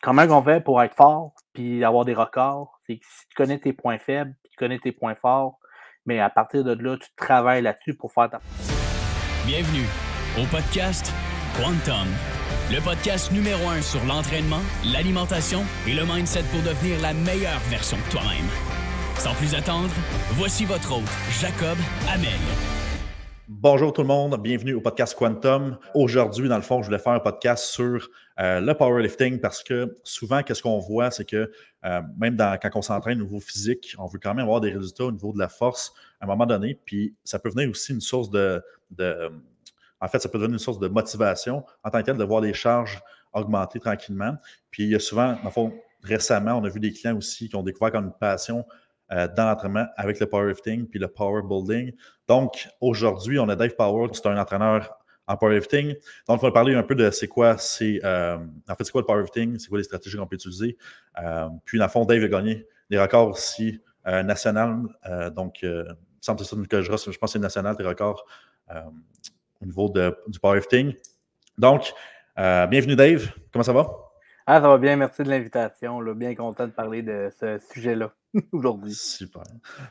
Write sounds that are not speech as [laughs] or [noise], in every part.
comment on fait pour être fort puis avoir des records? C'est si tu connais tes points faibles, tu connais tes points forts, mais à partir de là, tu travailles là-dessus pour faire ta. Bienvenue au podcast Quantum, le podcast numéro un sur l'entraînement, l'alimentation et le mindset pour devenir la meilleure version de toi-même. Sans plus attendre, voici votre hôte, Jacob Amel. Bonjour tout le monde, bienvenue au podcast Quantum. Aujourd'hui, dans le fond, je voulais faire un podcast sur euh, le powerlifting parce que souvent, qu'est-ce qu'on voit, c'est que euh, même dans, quand on s'entraîne au niveau physique, on veut quand même avoir des résultats au niveau de la force à un moment donné, puis ça peut venir aussi une source de, en fait, ça peut devenir une source de motivation en tant que tel de voir les charges augmenter tranquillement. Puis il y a souvent, le fond, récemment, on a vu des clients aussi qui ont découvert comme une passion euh, dans l'entraînement avec le powerlifting puis le power building. Donc, aujourd'hui, on a Dave Power, c'est un entraîneur en powerlifting. Donc, on va parler un peu de c'est quoi, c'est, euh, en fait, c'est quoi le powerlifting, c'est quoi les stratégies qu'on peut utiliser. Euh, puis, dans fond, Dave a gagné des records aussi nationaux. donc, sans que je, je pense que c'est national, des records au niveau de, du powerlifting. Donc, bienvenue Dave, comment ça va? Ah, ça va bien, merci de l'invitation. Bien content de parler de ce sujet-là. [laughs] aujourd'hui. Super.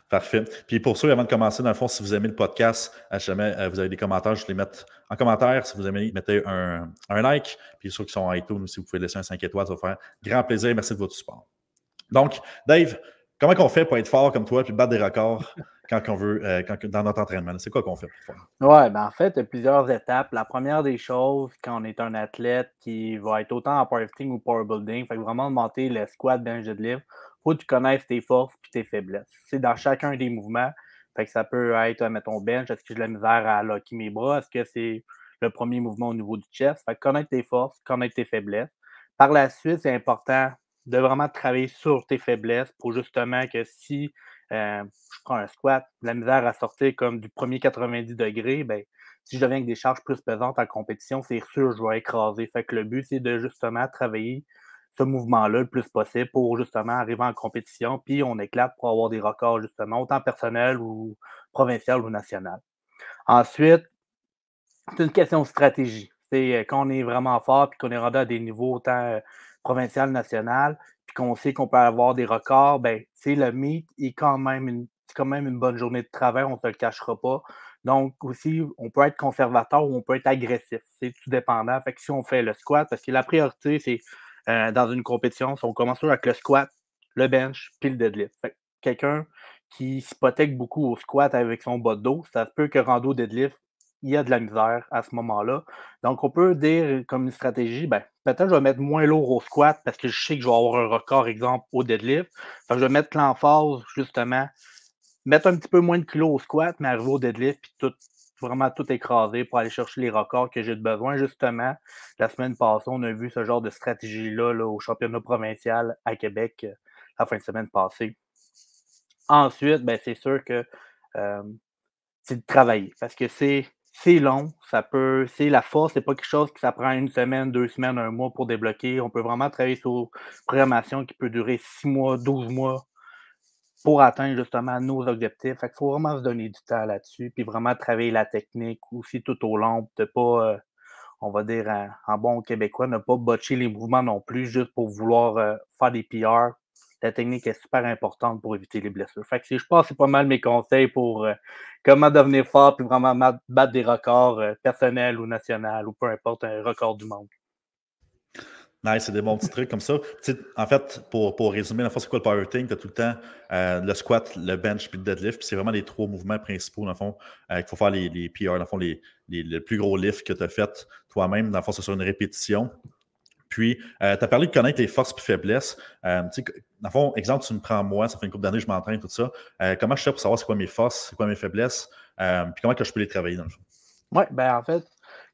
Parfait. Puis pour ceux, avant de commencer, dans le fond, si vous aimez le podcast, à jamais, euh, vous avez des commentaires, je les mettre en commentaire. Si vous aimez, mettez un, like. Puis ceux qui sont en iTunes, si vous pouvez laisser un 5 étoiles, ça va faire grand plaisir. Merci de votre support. Donc, Dave, comment on fait pour être fort comme toi puis battre des records [laughs] quand on veut, euh, dans notre entraînement? C'est quoi qu'on fait pour faire? Oui, ben en fait, il y a plusieurs étapes. La première des choses, quand on est un athlète qui va être autant en powerlifting ou powerbuilding, fait vraiment monter le squat, de livres faut que tu connaisses tes forces et tes faiblesses. C'est dans chacun des mouvements. que ça peut être, euh, mettons, bench, est-ce que j'ai la misère à locker mes bras? Est-ce que c'est le premier mouvement au niveau du chest? Fait connaître tes forces, connaître tes faiblesses. Par la suite, c'est important de vraiment travailler sur tes faiblesses pour justement que si euh, je prends un squat, la misère à sortir comme du premier 90 degrés, ben, si je deviens avec des charges plus pesantes en compétition, c'est sûr que je vais écraser. Fait que le but, c'est de justement travailler ce mouvement-là le plus possible pour justement arriver en compétition, puis on éclate pour avoir des records justement, autant personnel ou provincial ou national. Ensuite, c'est une question de stratégie. C'est euh, quand on est vraiment fort, puis qu'on est rendu à des niveaux autant euh, provincial, national, puis qu'on sait qu'on peut avoir des records, ben c'est le mythe est quand même une quand même une bonne journée de travail, on ne te le cachera pas. Donc aussi, on peut être conservateur ou on peut être agressif. C'est tout dépendant. Fait que si on fait le squat, parce que la priorité, c'est euh, dans une compétition. on commence avec le squat, le bench, puis le deadlift. Quelqu'un qui s'hypothèque beaucoup au squat avec son bas de dos, ça peut que au deadlift, il y a de la misère à ce moment-là. Donc, on peut dire comme une stratégie, ben, peut-être je vais mettre moins lourd au squat parce que je sais que je vais avoir un record, exemple, au deadlift. je vais mettre l'emphase, justement, mettre un petit peu moins de kilos au squat, mais arriver au deadlift, puis tout vraiment tout écraser pour aller chercher les records que j'ai de besoin. Justement, la semaine passée, on a vu ce genre de stratégie-là au championnat provincial à Québec euh, la fin de semaine passée. Ensuite, ben, c'est sûr que euh, c'est de travailler parce que c'est. long, ça peut, c'est la force, c'est pas quelque chose qui ça prend une semaine, deux semaines, un mois pour débloquer. On peut vraiment travailler sur une programmation qui peut durer six mois, douze mois, pour atteindre justement nos objectifs. il faut vraiment se donner du temps là-dessus, puis vraiment travailler la technique aussi tout au long, de pas, euh, on va dire en, bon québécois, ne pas botcher les mouvements non plus juste pour vouloir euh, faire des PR. La technique est super importante pour éviter les blessures. Fait que si je pense c'est pas mal mes conseils pour euh, comment devenir fort puis vraiment battre des records personnels ou nationaux, ou peu importe un record du monde. Nice, c'est des bons petits trucs comme ça. en fait, pour, résumer, la force c'est quoi le power thing? Tu as tout le temps euh, le squat, le bench, puis le deadlift. c'est vraiment les trois mouvements principaux, dans le fond, euh, qu'il faut faire les, les PR, dans le fond, les, plus gros lift que tu as fait toi-même. Dans le fond, c'est sur une répétition. Puis, euh, tu as parlé de connaître les forces et faiblesses. dans le fond, exemple, tu me prends moi, ça fait une couple d'années que je m'entraîne, tout ça. comment je fais pour savoir c'est quoi mes forces, c'est quoi mes faiblesses, puis comment je peux les travailler dans le fond? Oui, ben en fait,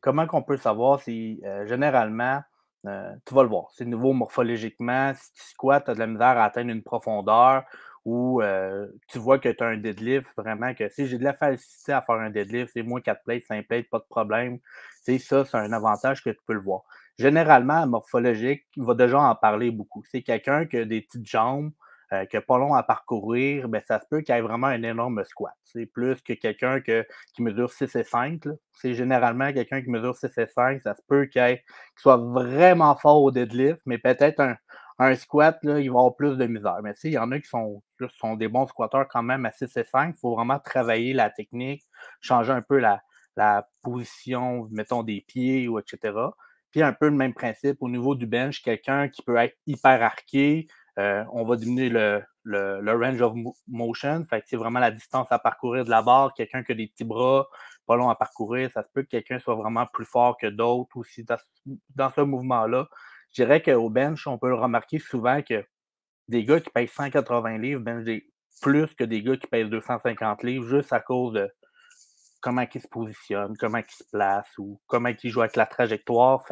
comment qu'on peut savoir, c'est généralement, euh, tu vas le voir. C'est nouveau morphologiquement. Si tu squats, tu as de la misère à atteindre une profondeur ou euh, tu vois que tu as un deadlift, vraiment que si j'ai de la facilité à faire un deadlift, c'est moins 4 plates, 5 plates, pas de problème. C'est ça, c'est un avantage que tu peux le voir. Généralement, morphologique, il va déjà en parler beaucoup. C'est quelqu'un qui a des petites jambes, euh, que pas long à parcourir, mais ben, ça se peut qu'il y ait vraiment un énorme squat. C'est plus que quelqu'un que, qui mesure 6 et 5. C'est généralement quelqu'un qui mesure 6 et 5, ça se peut qu'il soit vraiment fort au deadlift, mais peut-être un, squat, il va avoir plus de misère. Mais tu il y en a qui sont, des bons squatteurs quand même à 6 et 5. Il faut vraiment travailler la technique, changer un peu la, position, mettons, des pieds ou etc. Puis un peu le même principe au niveau du bench, quelqu'un qui peut être hyper arqué, euh, on va diminuer le, range of motion. c'est vraiment la distance à parcourir de la barre. Quelqu'un qui a des petits bras, pas long à parcourir, ça se peut que quelqu'un soit vraiment plus fort que d'autres aussi dans, ce mouvement-là. Je dirais qu'au bench, on peut remarquer souvent que des gars qui pèsent 180 livres bench plus que des gars qui pèsent 250 livres juste à cause de comment ils se positionnent, comment ils se placent ou comment ils jouent avec la trajectoire.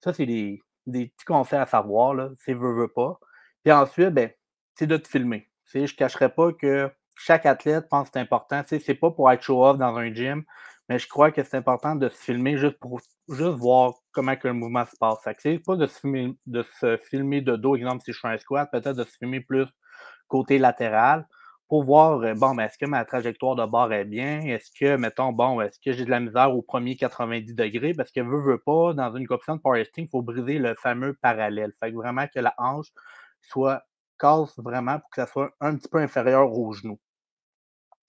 ça, c'est des, petits conseils à savoir. C'est veut, veut pas. Puis ensuite, ben, c'est de te filmer. je ne cacherai pas que chaque athlète pense que c'est important. Ce n'est pas pour être show-off dans un gym, mais je crois que c'est important de se filmer juste pour juste voir comment que le mouvement se passe. Ce n'est pas de se, filmer, de se filmer de dos, exemple si je fais un squat, peut-être de se filmer plus côté latéral pour voir, euh, bon, ben, est-ce que ma trajectoire de bord est bien? Est-ce que, mettons, bon, est-ce que j'ai de la misère au premier 90 degrés? Parce que veut, veut pas, dans une compétition de powerlifting, il faut briser le fameux parallèle. Fait vraiment que la hanche soit casse vraiment pour que ça soit un petit peu inférieur au genou.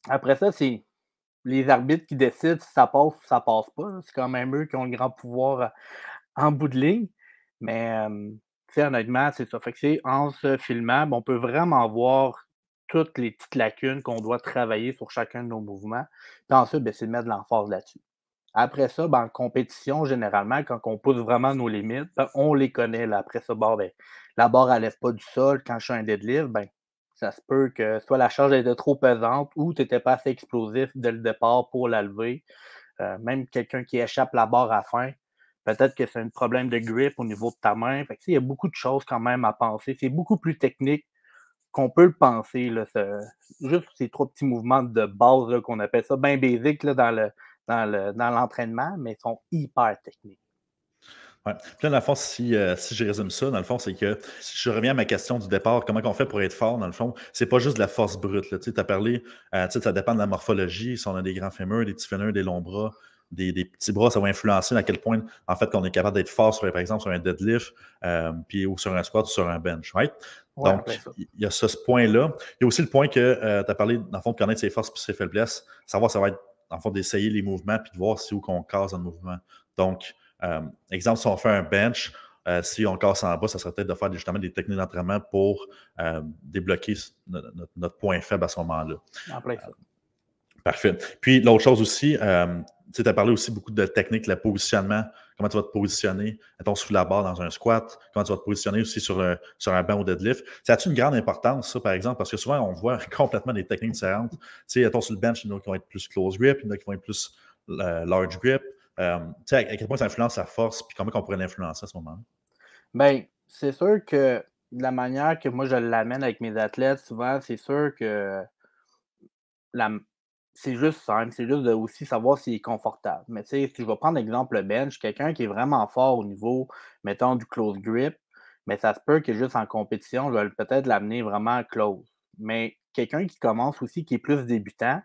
Après ça, c'est les arbitres qui décident si ça passe ou si ça passe pas. Hein. C'est quand même eux qui ont le grand pouvoir euh, en bout de ligne. Mais sais, honnêtement, c'est ça. Fait que en se filmant, ben, on peut vraiment voir toutes les petites lacunes qu'on doit travailler sur chacun de nos mouvements. Puis ensuite, ben, c'est de mettre de l'emphase là-dessus. Après ça, ben, en compétition, généralement, quand on pousse vraiment nos limites, ben, on les connaît. Après ça, ben, la barre, elle pas du sol. Quand je suis un deadlift, ben, ça se peut que soit la charge était trop pesante ou tu n'étais pas assez explosif dès le départ pour la lever. Euh, même quelqu'un qui échappe la barre à fin, peut-être que c'est un problème de grip au niveau de ta main. il y a beaucoup de choses quand même à penser. C'est beaucoup plus technique qu'on peut le penser. Là, juste ces trois petits mouvements de base qu'on appelle ça bien basique dans le dans l'entraînement, mais mais sont hyper techniques. Ouais. Puis dans euh, si, je résume ça, dans le fond, c'est que si je reviens à ma question du départ, comment on fait pour être fort, dans le fond, c'est pas juste de la force brute. Tu as parlé, euh, ça dépend de la morphologie, si on a des grands fémurs, des petits fémurs, des longs bras, des, petits bras, ça va influencer à quel point, en fait, qu'on est capable d'être fort, sur, par exemple, sur un deadlift, euh, puis, ou sur un squat, ou sur un bench, Donc, ben il y a ce, point-là. Il y a aussi le point que tu as parlé, dans le fond, de connaître ses forces et ses faiblesses, savoir ça va être en fait, d'essayer les mouvements puis de voir si où qu'on casse un mouvement. Donc, euh, exemple, si on fait un bench, euh, si on casse en bas, ça serait peut-être de faire justement des techniques d'entraînement pour euh, débloquer notre, notre, point faible à ce moment-là. Parfait. Puis l'autre chose aussi, euh, tu as parlé aussi beaucoup de techniques, le positionnement, comment tu vas te positionner, mettons, sous la barre dans un squat, comment tu vas te positionner aussi sur, un, euh, sur un banc au deadlift. Ça a une grande importance, ça, par exemple, parce que souvent, on voit [laughs] complètement des techniques différentes. Tu sais, sur le bench, il y en a qui vont être plus close grip, il y en a qui vont être plus euh, large grip. tu sais, à, quel point ça influence sa force, puis comment on pourrait l'influencer à ce moment-là? Bien, c'est sûr que la manière que moi je l'amène avec mes athlètes, souvent, c'est sûr que la, c'est juste simple, c'est juste de aussi savoir s'il est confortable. Mais tu sais, si je vais prendre l'exemple bench, quelqu'un qui est vraiment fort au niveau, mettons, du close grip, mais ça se peut que juste en compétition, je vais peut-être l'amener vraiment close. Mais quelqu'un qui commence aussi, qui est plus débutant,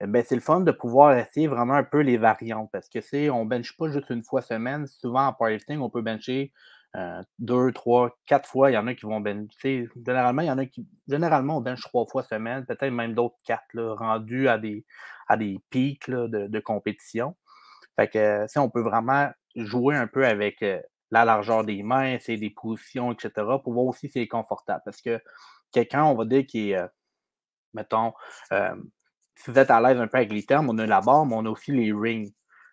ben c'est le fun de pouvoir essayer vraiment un peu les variantes. Parce que c'est, on bench pas juste une fois semaine. Souvent en powerlifting, on peut bencher euh, deux, trois, quatre fois. Il y en a qui vont bencher. Généralement, il y en a qui. Généralement, on benche trois fois semaine, peut-être même d'autres quatre, rendus à des, à des pics de, compétition. Fait que euh, si on peut vraiment jouer un peu avec euh, la largeur des mains, c'est des positions, etc., pour voir aussi si c'est confortable. Parce que quelqu'un, on va dire qui est, mettons, si vous êtes à l'aise un peu avec les termes, on a la barre, mais on a aussi les rings.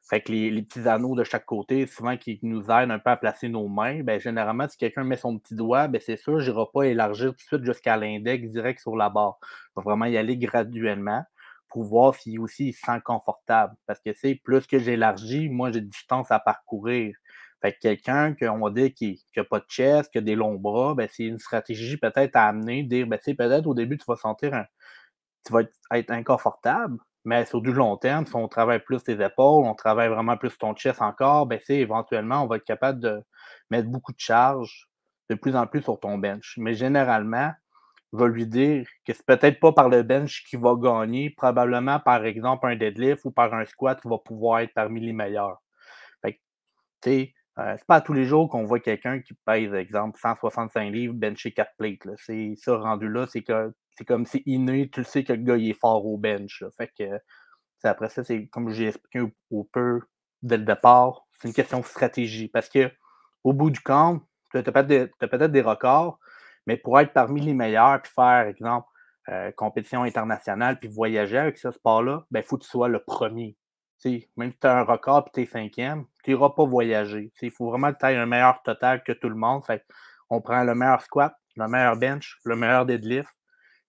Fait que les, petits anneaux de chaque côté, souvent qui nous aident un peu à placer nos mains, bien, généralement, si quelqu'un met son petit doigt, bien, c'est sûr, je n'irai pas élargir tout de suite jusqu'à l'index direct sur la barre. Je vais vraiment y aller graduellement pour voir s'il aussi se sent confortable. Parce que c'est plus que j'élargis, moi j'ai de distance à parcourir. Fait que quelqu'un on va dire qui n'a pas de chest, qui a des longs bras, bien, c'est une stratégie peut-être à amener, dire bien, peut-être au début, tu vas sentir un, tu vas être inconfortable, mais sur du long terme, si on travaille plus tes épaules, on travaille vraiment plus ton chest encore, ben, éventuellement, on va être capable de mettre beaucoup de charges de plus en plus sur ton bench. Mais généralement, va lui dire que c'est peut-être pas par le bench qu'il va gagner, probablement par exemple un deadlift ou par un squat qui va pouvoir être parmi les meilleurs. Fait tu euh, c'est pas tous les jours qu'on voit quelqu'un qui pèse, exemple, 165 livres bencher 4 plates. C'est ça rendu là, c'est que c'est comme si, inné, tu le sais que le gars il est fort au bench. Fait que après ça, c'est comme j'ai expliqué au, peu dès le départ, c'est une question de stratégie. Parce que au bout du compte, tu as, peut-être des records, mais pour être parmi les meilleurs, puis faire, exemple, euh, compétition internationale, puis voyager avec ce sport-là, il ben, faut que tu sois le premier. même si tu as un record et tu es cinquième, tu n'iras pas voyager. Il faut vraiment que tu un meilleur total que tout le monde. Fait on prend le meilleur squat, le meilleur bench, le meilleur deadlift,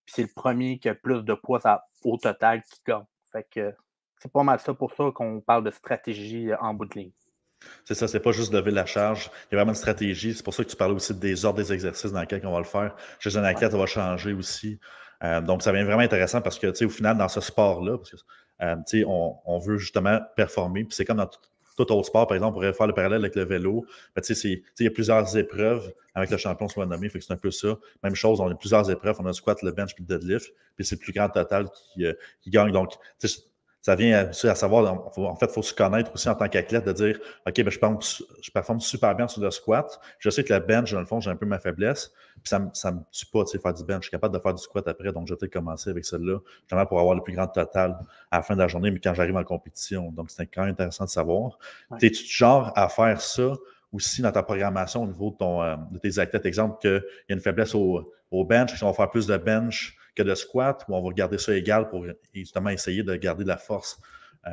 puis c'est le premier qui a plus de poids au total qui gagne. Fait que c'est pas mal ça pour ça qu'on parle de stratégie euh, en bout de ligne. C'est ça, c'est pas juste lever la charge. Il y a vraiment une stratégie. C'est pour ça que tu parlais aussi des ordres des exercices dans lesquels on va le faire. Chez un athlète, on va changer aussi. Euh, donc, ça devient vraiment intéressant parce que, tu sais, au final, dans ce sport-là, parce que, euh, tu sais, on, on, veut justement performer. Puis c'est comme dans tout, tout autre sport, par exemple, on pourrait faire le parallèle avec le vélo. il y a plusieurs épreuves avec le champion soit nommé, fait que c'est un peu ça. Même chose, on a plusieurs épreuves, on a le squat, le bench, puis le deadlift, puis c'est le plus grand total qui, gagne. Euh, qui gagne. Donc, ça vient à savoir, en fait, il faut se connaître aussi en tant qu'athlète, de dire, OK, ben, je, performe, super bien sur le squat. Je sais que le bench, dans le fond, j'ai un peu ma faiblesse. Puis ça ne me, me tue pas, tu faire du bench. Je suis capable de faire du squat après. Donc, je vais commencer avec celle-là, justement pour avoir le plus grand total à la fin de la journée, mais quand j'arrive en compétition. Donc, c'est quand même intéressant de savoir. es du genre à faire ça aussi dans ta programmation au niveau de, ton, euh, de tes athlètes? Exemple, qu'il y a une faiblesse au, bench, si on va faire plus de bench de squat, où on va garder ça égal pour justement essayer de garder de la force euh,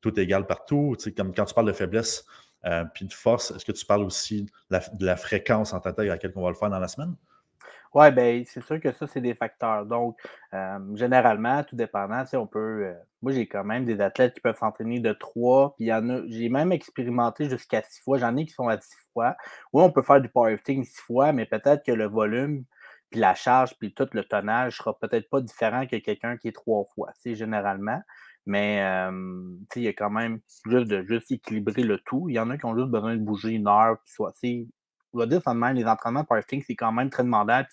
tout égal partout. Tu comme quand tu parles de faiblesse euh, puis de force, est-ce que tu parles aussi de la, fréquence en tête à laquelle on va le faire dans la semaine? Oui, ben c'est sûr que ça, c'est des facteurs. Donc, euh, généralement, tout dépendant, on peut. moi, j'ai quand même des athlètes qui peuvent s'entraîner de trois, puis il y en a. J'ai même expérimenté jusqu'à six fois. J'en ai qui sont à six fois. Oui, on peut faire du powerlifting six fois, mais peut-être que le volume puis la charge, puis tout le tonnage sera peut-être pas différent que quelqu'un qui est trois fois, c'est généralement. Mais euh, il y a quand même juste de juste équilibrer le tout. Il y en a qui ont juste besoin de bouger une heure, puis soit c'est. On va dire ça même, les entraînements powerlifting, c'est quand même très demandable.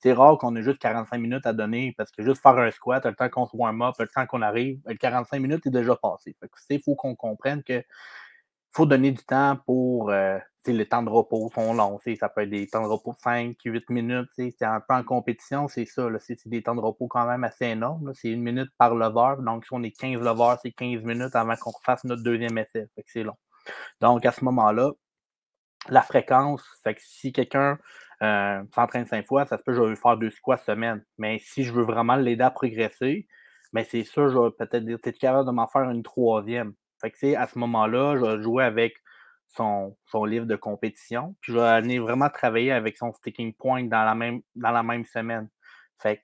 C'est rare qu'on ait juste 45 minutes à donner parce que juste faire un squat, le temps qu'on se un up, le temps qu'on arrive, 45 minutes est déjà passé. Il faut qu'on comprenne que faut donner du temps pour euh, Les temps de repos sont longs. Ça peut être des temps de repos de 5, 8 minutes. C'est un peu en compétition, c'est ça. C'est des temps de repos quand même assez énormes. C'est une minute par lever. Donc, si on est 15 levers, c'est 15 minutes avant qu'on fasse notre deuxième essai. c'est long. Donc, à ce moment-là, la fréquence, fait que si quelqu'un euh, s'entraîne cinq fois, ça se peut que je vais faire deux squats semaine. Mais si je veux vraiment l'aider à progresser, mais ben, c'est sûr, je vais peut-être dire, es capable de m'en faire une troisième? Fait que, à ce moment-là, je vais avec son, livre de compétition, puis je vais aller vraiment travailler avec son sticking point dans la même, dans la même semaine. Fait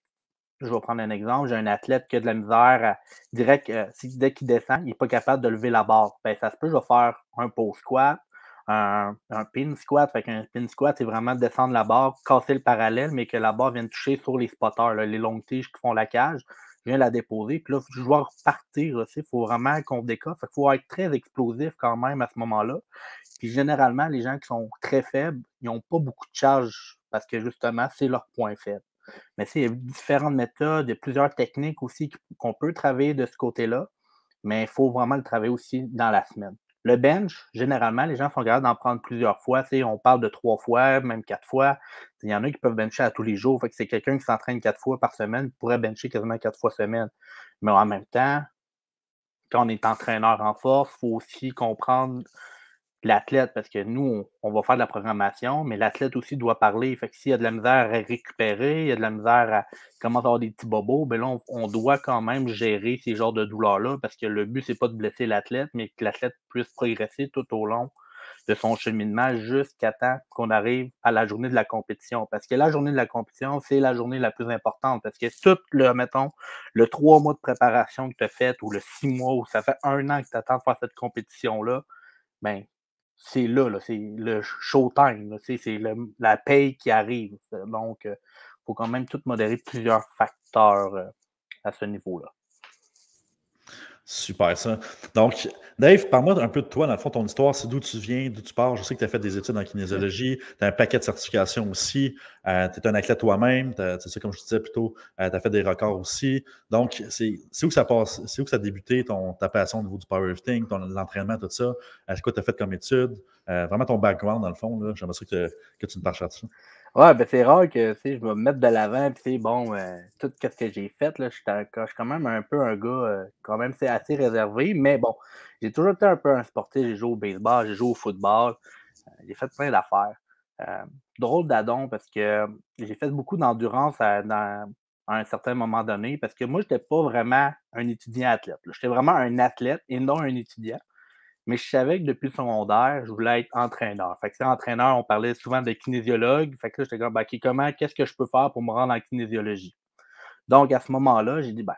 je vais prendre un exemple, j'ai un athlète qui a de la misère direct, dès qu'il descend, il n'est pas capable de lever la barre. Ben, ça se peut, je vais faire un pot squat, un, pin squat. Fait qu'un pin squat, c'est vraiment descendre la barre, casser le parallèle, mais que la barre vienne toucher sur les spotters, les longues tiges qui font la cage viens la déposer. Puis là, le joueur partir aussi. Il faut vraiment qu'on décoffe. Il faut être très explosif quand même à ce moment-là. Puis généralement, les gens qui sont très faibles, ils n'ont pas beaucoup de charge parce que justement, c'est leur point faible. Mais il y a différentes méthodes, et plusieurs techniques aussi qu'on peut travailler de ce côté-là, mais il faut vraiment le travailler aussi dans la semaine. Le bench, généralement, les gens font capables d'en prendre plusieurs fois. on parle de trois fois, même quatre fois. Il y en a qui peuvent bencher à tous les jours. que c'est quelqu'un qui s'entraîne quatre fois par semaine, pourrait bencher quasiment quatre fois par semaine. Mais en même temps, quand on est entraîneur en force, il faut aussi comprendre l'athlète, parce que nous, on, va faire de la programmation, mais l'athlète aussi doit parler. Fait que s'il y a de la misère à récupérer, il y a de la misère à commencer à avoir des petits bobos, bien là, on, doit quand même gérer ces genres de douleurs-là, parce que le but, c'est pas de blesser l'athlète, mais que l'athlète puisse progresser tout au long de son cheminement jusqu'à temps qu'on arrive à la journée de la compétition. Parce que la journée de la compétition, c'est la journée la plus importante. Parce que tout le, mettons, le trois mois de préparation que tu as fait, ou le six mois, ou ça fait un an que tu attends de faire cette compétition-là, ben, c'est là, là c'est le showtime, c'est la paye qui arrive. Euh, donc, il euh, faut quand même tout modérer plusieurs facteurs euh, à ce niveau-là. Super ça. Donc, Dave, parle-moi un peu de toi, dans le fond, ton histoire, c'est d'où tu viens, d'où tu pars. Je sais que tu as fait des études en kinésiologie, tu as un paquet de certifications aussi, euh, tu es un athlète toi-même, c'est ça comme je te disais plus tôt, euh, tu as fait des records aussi. Donc, c'est où ça passe, c'est où que ça a débuté, ton, ta passion au niveau du powerlifting, l'entraînement, tout ça, est-ce que tu as fait comme études? Euh, vraiment ton background dans le fond, j'aimerais que, tu me parles de ça. Ouais, ben, c'est rare que je me mette de l'avant, puis bon, euh, tout ce que j'ai fait, là, je suis quand même un peu un gars, euh, quand même c'est assez réservé, mais bon, j'ai toujours été un peu un sportif, j'ai joué au baseball, j'ai joué au football, euh, j'ai fait plein d'affaires. drôle d'adon parce que j'ai fait beaucoup d'endurance à, un certain moment donné, parce que moi, je n'étais pas vraiment un étudiant athlète. J'étais vraiment un athlète et non un étudiant mais je savais que depuis le secondaire, je voulais être entraîneur. Fait que c'est entraîneur, on parlait souvent de kinésiologue. Fait que là, j'étais comme, comment, qu'est-ce que je peux faire pour me rendre en kinésiologie? Donc, à ce moment-là, j'ai dit, ben,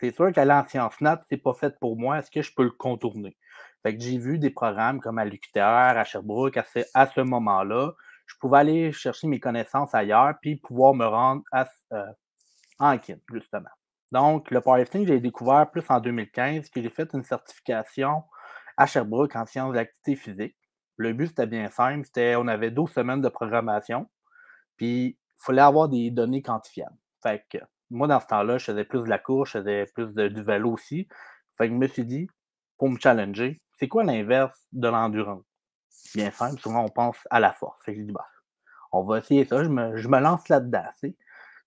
c'est sûr qu'aller en sciences nat, c'est pas fait pour moi. Est-ce que je peux le contourner? Fait que j'ai vu des programmes comme à l'UQTR, à Sherbrooke, à ce, moment-là. Je pouvais aller chercher mes connaissances ailleurs puis pouvoir me rendre à, euh, en kin, justement. Donc, le powerlifting, j'ai découvert plus en 2015 que j'ai fait une certification à Sherbrooke en sciences de l'activité physique. Le but, c'était bien simple. C'était, on avait 12 semaines de programmation, puis il fallait avoir des données quantifiables. Fait que moi, dans ce temps-là, je faisais plus de la course, je faisais plus du vélo aussi. Fait que je me suis dit, pour me challenger, c'est quoi l'inverse de l'endurance? Bien simple, souvent on pense à la force. Fait que je dis, bah, on va essayer ça, je me, lance là-dedans.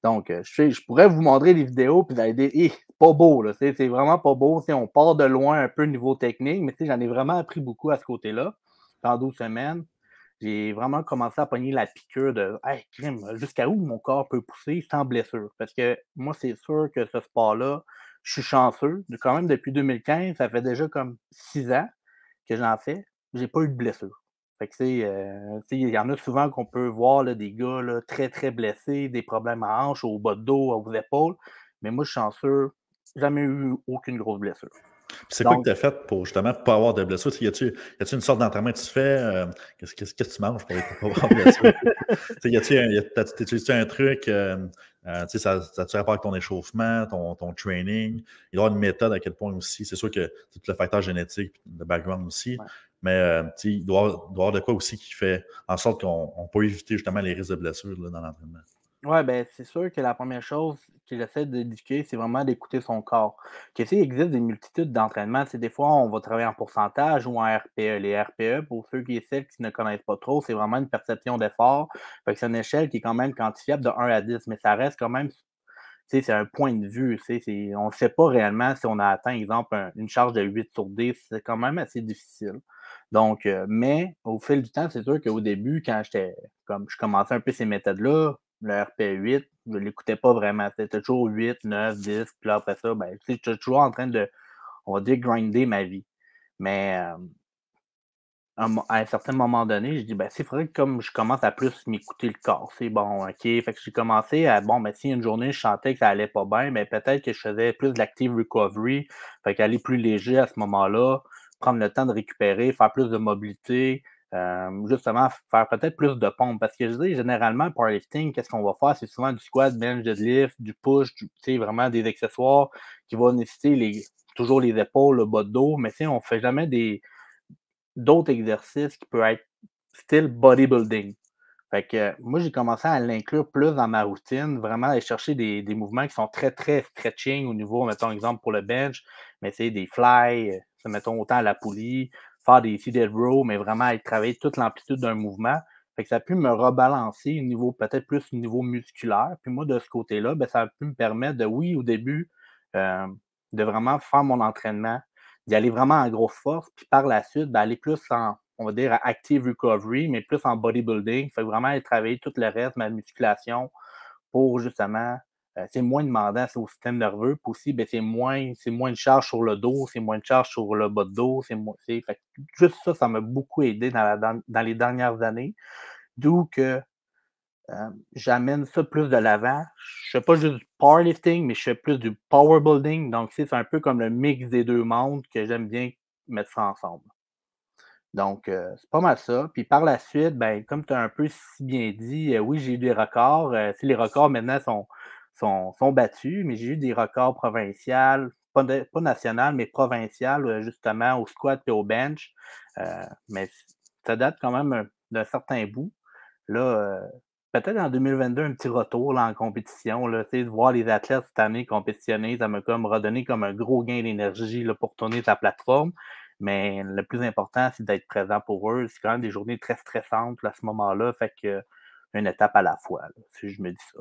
Donc, euh, je, pourrais vous montrer les vidéos, puis vous allez dire, eh, pas beau. C'est, vraiment pas beau. si on part de loin un peu niveau technique, mais j'en ai vraiment appris beaucoup à ce côté-là. Dans 12 semaines, j'ai vraiment commencé à pogner la piqûre de Hey, crime, jusqu'à où mon corps peut pousser sans blessure? Parce que moi, c'est sûr que ce sport-là, je suis chanceux. Quand même, depuis 2015, ça fait déjà comme six ans que j'en fais. J'ai pas eu de blessure. Euh, il y en a souvent qu'on peut voir des gars très, très blessés, des problèmes à hanche, au bas de dos, aux épaules. Mais moi, je suis chanceux, jamais eu aucune grosse blessure. C'est quoi que tu as fait pour justement pas avoir de blessure? Y a il une sorte d'entraînement que tu fais? Euh, qu'est-ce que tu manges pour ne pas avoir de blessure? [laughs] y a-tu un, un truc? Euh, euh, ça, ça avec ton échauffement, ton, training? Il doit y avoir une méthode à quel point aussi. C'est sûr que tout le facteur génétique, le background aussi. Mais il doit, y avoir de quoi aussi qui fait en sorte qu'on peut éviter justement les risques de blessure dans l'entraînement. Oui, ben, c'est sûr que la première chose qu'il essaie d'éduquer, c'est vraiment d'écouter son corps. Que s'il existe des multitudes d'entraînements, c'est des fois on va travailler en pourcentage ou en RPE. Les RPE, pour ceux qui et qui ne connaissent pas trop, c'est vraiment une perception d'effort. c'est une échelle qui est quand même quantifiable de 1 à 10, mais ça reste quand même c'est un point de vue. On ne sait pas réellement si on a atteint, exemple, une charge de 8 sur 10. C'est quand même assez difficile. Donc, euh, mais au fil du temps, c'est sûr qu'au début, quand j'étais comme je commençais un peu ces méthodes-là, le RP8, je ne l'écoutais pas vraiment. C'était toujours 8, 9, 10, puis après ça, ben, j'étais toujours en train de, on va dire, grinder ma vie. Mais euh, à un certain moment donné, je dis, ben, c'est vrai que comme je commence à plus m'écouter le corps, c'est bon, OK. Fait que j'ai commencé à, bon, mais ben, si une journée je chantais que ça allait pas bien, mais ben, peut-être que je faisais plus de l'active recovery, fait qu'aller plus léger à ce moment-là, prendre le temps de récupérer, faire plus de mobilité, justement, faire peut-être plus de pompes. Parce que je dis, généralement, le lifting qu'est-ce qu'on va faire? C'est souvent du squat, bench, deadlift, du push, sais vraiment des accessoires qui vont nécessiter toujours les épaules, le bas de dos. Mais on ne fait jamais d'autres exercices qui peuvent être style bodybuilding. Fait que moi, j'ai commencé à l'inclure plus dans ma routine, vraiment aller chercher des, mouvements qui sont très, très stretching au niveau, mettons, exemple pour le bench, mais c'est des fly, mettons autant la poulie, faire des seated row, mais vraiment aller travailler toute l'amplitude d'un mouvement. Fait que ça a pu me rebalancer au niveau, peut-être plus au niveau musculaire. Puis moi, de ce côté-là, ben, ça a pu me permettre de, oui, au début, euh, de vraiment faire mon entraînement, d'y aller vraiment en grosse force, puis par la suite, d'aller ben, plus en, on va dire, active recovery, mais plus en bodybuilding. Fait vraiment aller travailler tout le reste, ma musculation, pour justement euh, c'est moins demandant au système nerveux. Puis aussi, ben, c'est moins, de charge sur le dos, c'est moins de charge sur le bas de dos. C'est juste ça, ça m'a beaucoup aidé dans, dans, les dernières années. D'où que euh, j'amène ça plus de l'avant. Je ne fais pas juste du powerlifting, mais je fais plus du powerbuilding. Donc, c'est un peu comme le mix des deux mondes que j'aime bien mettre ça ensemble. Donc, euh, c'est pas mal ça. Puis par la suite, ben, comme tu as un peu si bien dit, oui, j'ai eu des records. si les records maintenant sont sont, battus, mais j'ai eu des records provinciaux, pas, national, mais provincial, euh, justement, au squat et au bench. Euh, mais ça date quand même euh, d'un certain bout. Là, peut-être en 2022, un petit retour en compétition. Là, de voir les athlètes cette année compétitionner, ça m'a comme redonné comme un gros gain d'énergie pour tourner sa plateforme. Mais le plus important, c'est d'être présent pour eux. C'est quand même des journées très stressantes à ce moment-là. Fait que une étape à la fois, si je me dis ça.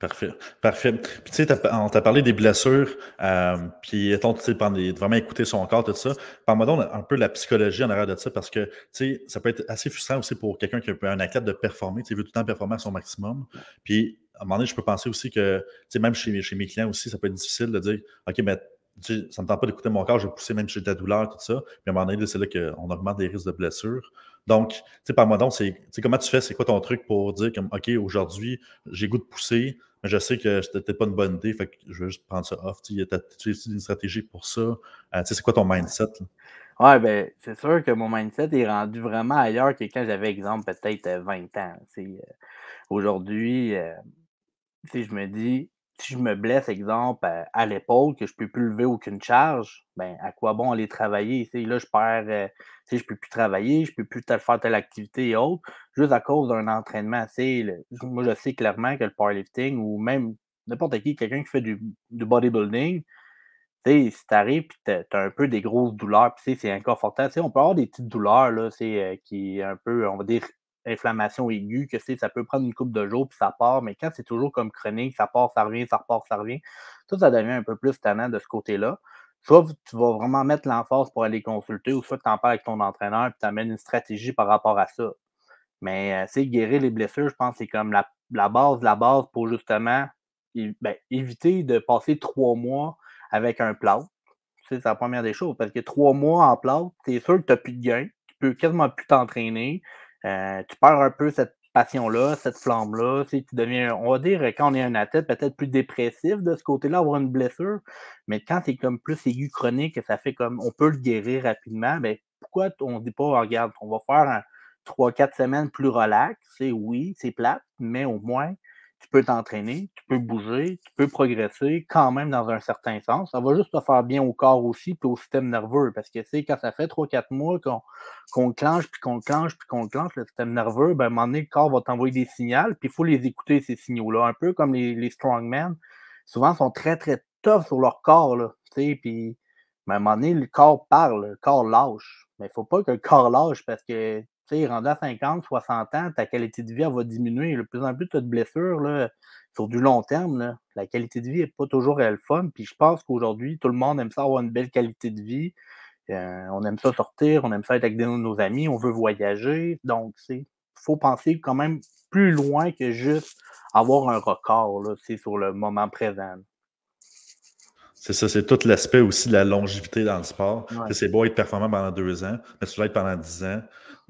Parfait. Parfait. Puis tu sais, on t'a parlé des blessures, euh, puis étant, tu sais, vraiment écouter son corps, tout ça. Parle-moi donc un peu la psychologie en arrière de ça, parce que, tu sais, ça peut être assez frustrant aussi pour quelqu'un qui est un athlète de performer, tu sais, veut tout le temps performer à son maximum. Puis, à un moment donné, je peux penser aussi que, tu sais, même chez, chez mes clients aussi, ça peut être difficile de dire, OK, mais ça ne me tente pas d'écouter mon corps, je vais pousser même si j'ai de la douleur, tout ça. Mais à un moment donné, c'est là qu'on augmente les risques de blessures. Donc, tu sais, par moi donc, c'est comment tu fais, c'est quoi ton truc pour dire comme OK, aujourd'hui, j'ai goût de pousser, mais je sais que c'était pas une bonne idée, fait que je vais juste prendre ça off. Tu as une stratégie pour ça. Euh, tu sais, c'est quoi ton mindset? Oui, ben, c'est sûr que mon mindset est rendu vraiment ailleurs que quand j'avais, exemple, peut-être 20 euh, ans. Euh, aujourd'hui, si je me dis, si je me blesse, exemple, à, l'épaule, que je ne peux plus lever aucune charge, ben, à quoi bon aller travailler? Là, je perds, euh, je ne peux plus travailler, je ne peux plus faire telle activité et autres, juste à cause d'un entraînement. Le, moi, je sais clairement que le powerlifting ou même n'importe qui, quelqu'un qui fait du, bodybuilding, si tu arrives et tu as un peu des grosses douleurs, c'est inconfortable. on peut avoir des petites douleurs là, sont euh, qui un peu, on va dire, inflammation aiguë, que c'est, ça peut prendre une coupe de jours, puis ça part, mais quand c'est toujours comme chronique, ça part, ça revient, ça repart, ça revient, tout ça devient un peu plus tannant de ce côté-là. Soit tu vas vraiment mettre l'emphase pour aller consulter, ou soit tu en parles avec ton entraîneur puis tu amènes une stratégie par rapport à ça. Mais euh, c'est guérir les blessures, je pense, c'est comme la, base la base pour justement ben, éviter de passer trois mois avec un plat. C'est la première des choses, parce que trois mois en plâtre, c'est sûr que tu n'as plus de gain, tu peux quasiment plus t'entraîner, euh, tu perds un peu cette passion-là, cette flamme-là. Tu, tu deviens, on va dire, euh, quand on est un athlète, peut-être plus dépressif de ce côté-là, avoir une blessure. Mais quand c'est comme plus aigu chronique, ça fait comme on peut le guérir rapidement, mais ben, pourquoi on ne dit pas, oh, regarde, on va faire trois, quatre semaines plus relax? C'est oui, c'est plate, mais au moins, tu peux t'entraîner, tu peux bouger, tu peux progresser quand même dans un certain sens. Ça va juste te faire bien au corps aussi, puis au système nerveux. Parce que, tu sais, quand ça fait 3-4 mois qu'on qu'on le clenche, puis qu'on le clenche, puis qu'on le clenche, le système nerveux, ben, à un moment donné, le corps va t'envoyer des signaux, puis il faut les écouter, ces signaux-là. Un peu comme les, les strongmen, souvent, sont très, très tough sur leur corps, là. Tu sais, puis, ben, à un moment donné, le corps parle, le corps lâche. Mais il ne faut pas que le corps lâche parce que sais, rendu à 50, 60 ans, ta qualité de vie va diminuer. De plus en plus, tu as de blessures sur du long terme. La qualité de vie n'est pas toujours elle fun. Puis je pense qu'aujourd'hui, tout le monde aime ça avoir une belle qualité de vie. Euh, on aime ça sortir, on aime ça être avec nos, amis, on veut voyager. Donc, il faut penser quand même plus loin que juste avoir un record là, sur le moment présent. C'est ça, c'est tout l'aspect aussi de la longévité dans le sport. C'est beau être performant pendant deux ans, mais cela pendant dix ans.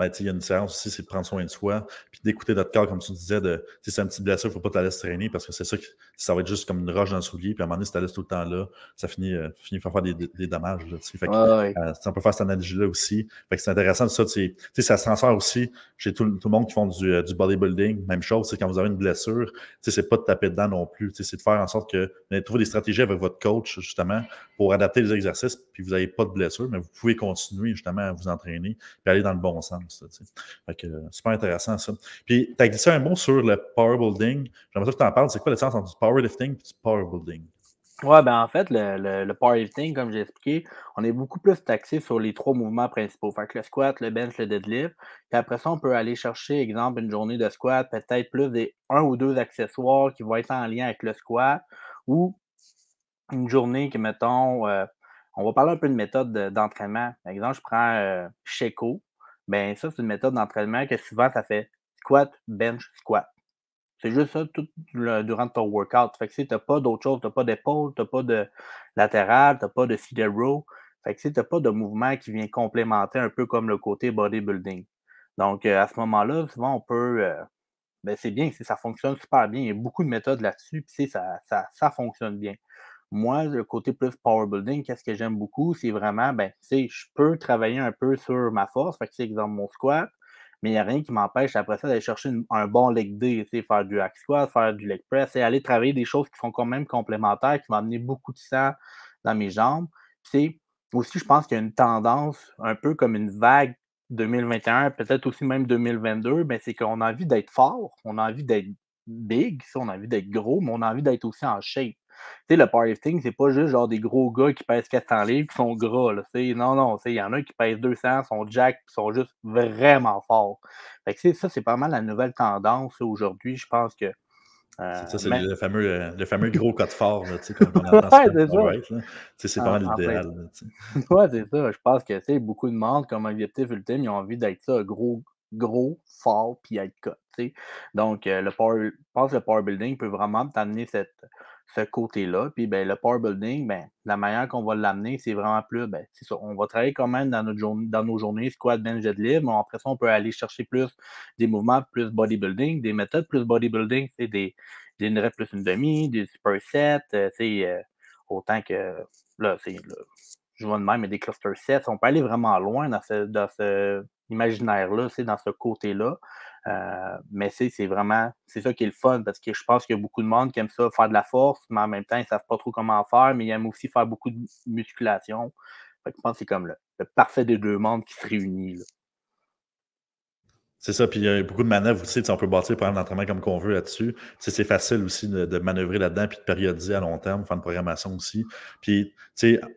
Ben, il y a une séance aussi, c'est de prendre soin de soi, puis d'écouter notre corps, comme tu disais, de si c'est un petit blessure, il ne faut pas te la laisser traîner parce que c'est ça que ça va être juste comme une roche dans le soulier, puis à un moment donné, si tu la laisses tout le temps là, ça finit, euh, finit par faire des, des dommages. Là, fait que, on euh, peut faire cette analogie-là aussi. Fait c'est intéressant ça, tu sais ça s'en transfère aussi chez tout, le monde qui font du, euh, bodybuilding, même chose, c'est quand vous avez une blessure, c'est pas de taper dedans non plus. C'est de faire en sorte que vous trouver des stratégies avec votre coach, justement, pour adapter les exercices, puis vous n'avez pas de blessure, mais vous pouvez continuer justement à vous entraîner, puis aller dans le bon sens c'est fait que, euh, super intéressant ça. Puis, tu as glissé un mot sur le power building J'aimerais que tu en parles. C'est quoi le sens entre du powerlifting et du building ouais ben en fait, le, le, lifting powerlifting, comme j'ai expliqué, on est beaucoup plus taxé sur les trois mouvements principaux. Fait que le squat, le bench, le deadlift. Puis après ça, on peut aller chercher, exemple, une journée de squat, peut-être plus des un ou deux accessoires qui vont être en lien avec le squat ou une journée que, mettons, euh, on va parler un peu de méthode d'entraînement. Par exemple, je prends euh, Sheko ben ça, c'est une méthode d'entraînement que souvent, ça fait squat, bench, squat. C'est juste ça tout le, durant ton workout. Fait que si tu n'as pas d'autre chose, tu n'as pas d'épaule, tu n'as pas de latéral, tu n'as pas de feeder row. Fait que si tu n'as pas de mouvement qui vient complémenter un peu comme le côté bodybuilding. Donc, euh, à ce moment-là, souvent, on peut. Euh, ben, c'est bien, ça fonctionne super bien. Il y a beaucoup de méthodes là-dessus, puis ça fonctionne bien moi, le côté plus power building, qu'est-ce que j'aime beaucoup, c'est vraiment, ben, je peux travailler un peu sur ma force, fait c'est exemple mon squat, mais il n'y a rien qui m'empêche après ça d'aller chercher un bon leg day, faire du hack squat, faire du leg press, et aller travailler des choses qui sont quand même complémentaires, qui vont amener beaucoup de sang dans mes jambes. sais, aussi, je pense qu'il y a une tendance, un peu comme une vague 2021, peut-être aussi même 2022, mais ben, c'est qu'on a envie d'être fort, on a envie d'être big, on a envie d'être gros, mais on a envie d'être aussi en shape sais, le powerlifting, c'est pas juste genre des gros gars qui pèsent 400 livres qui sont gras. non, non, il y en a qui pèsent 200, sont jack, qui sont juste vraiment forts. Fait que ça, c'est pas mal la nouvelle tendance aujourd'hui. Je pense que euh, c'est ça, c'est le, fameux, euh, le fameux [laughs] gros code fort, là, c'est pas C'est ah, pas l'idéal. Oui, [laughs] ouais, c'est ça. Je pense que beaucoup de monde, comme objectif ultime, ils ont envie d'être ça, gros, gros, fort, puis être cut. Donc, euh, le power, je pense que le powerbuilding peut vraiment t'amener cette, ce côté-là. Puis ben, le power building, ben, la manière qu'on va l'amener, c'est vraiment plus, ben, on va travailler quand même dans, notre journée, dans nos journées squat, bench, deadlift, mais après ça, on peut aller chercher plus des mouvements plus bodybuilding, des méthodes plus bodybuilding, c'est des, des une plus une demi, des super sets, c'est euh, euh, autant que, là, c'est, je vois de même, mais des cluster sets, on peut aller vraiment loin dans ce, dans ce imaginaire-là, c'est dans ce côté-là. Euh, mais c'est vraiment, c'est ça qui est le fun parce que je pense qu'il y a beaucoup de monde qui aime ça, faire de la force, mais en même temps, ils ne savent pas trop comment faire, mais ils aiment aussi faire beaucoup de musculation. je pense que c'est comme le, parfait des deux mondes qui se réunissent C'est ça, puis il y a beaucoup de manœuvres aussi. On peut bâtir le programme d'entraînement comme qu'on veut là-dessus. C'est facile aussi de, manœuvrer là-dedans, puis de périodiser à long terme, faire une programmation aussi. Puis,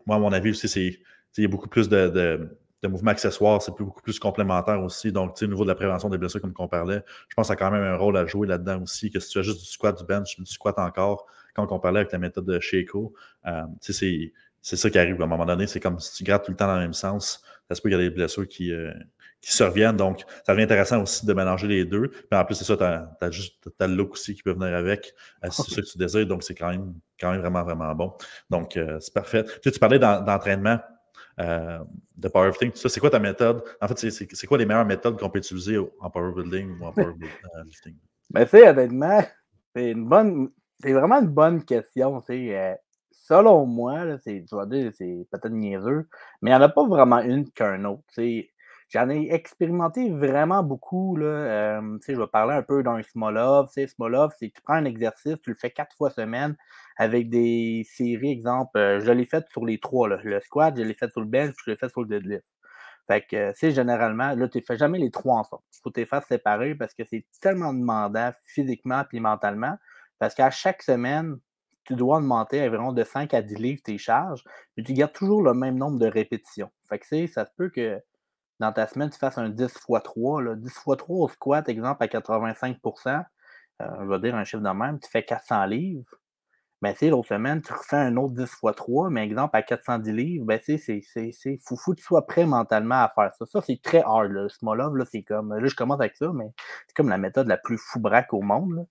moi, à mon avis aussi, c'est il y a beaucoup plus de le mouvement accessoire, c'est beaucoup plus complémentaire aussi. Donc, tu sais, au niveau de la prévention des blessures, comme qu'on parlait, je pense qu'il y a quand même un rôle à jouer là-dedans aussi, que si tu as juste du squat, du bench, du squat encore, quand on parlait avec la méthode de Sheiko, euh, c'est ça qui arrive à un moment donné. C'est comme si tu grattes tout le temps dans le même sens, ça se peut qu'il y a des blessures qui, euh, qui surviennent. Donc, ça devient intéressant aussi de mélanger les deux. Mais en plus, c'est ça, tu as, juste le look aussi qui peut venir avec, euh, c'est ah. ça que tu désires. Donc, c'est quand même, quand même vraiment, vraiment bon. Donc, euh, c'est parfait. Tu, sais, tu parlais d'entraînement. Euh, de powerlifting, tout ça. C'est quoi ta méthode? En fait, c'est quoi les meilleures méthodes qu'on peut utiliser en powerbuilding ou en [laughs] powerlifting? Mais ben, tu sais, honnêtement, c'est une bonne. C'est vraiment une bonne question. c'est, euh, selon moi, là, tu vas dire, c'est peut-être niaiseux, mais il n'y en a pas vraiment une qu'un autre. J'en ai expérimenté vraiment beaucoup. Là. Euh, je vais parler un peu d'un small Smolov, c'est que tu prends un exercice, tu le fais quatre fois semaine avec des séries, exemple, euh, je l'ai fait sur les trois, le squat, je l'ai fait sur le bench, je l'ai fait sur le deadlift. Fait c'est généralement, là, tu ne fais jamais les trois ensemble. Il faut les faire séparer parce que c'est tellement demandant physiquement et mentalement. Parce qu'à chaque semaine, tu dois augmenter environ de 5 à 10 livres tes charges, mais tu gardes toujours le même nombre de répétitions. Fait que ça se peut que dans ta semaine, tu fasses un 10 x 3. 10 x 3 au squat, exemple, à 85 on va dire un chiffre de même, tu fais 400 livres. Ben, l'autre semaine, tu refais un autre 10 x 3, mais exemple, à 410 livres, ben, c'est fou, fou que tu sois prêt mentalement à faire ça. Ça, c'est très hard. Là. Small love, là, c'est comme. Là, je commence avec ça, mais c'est comme la méthode la plus foubraque au monde.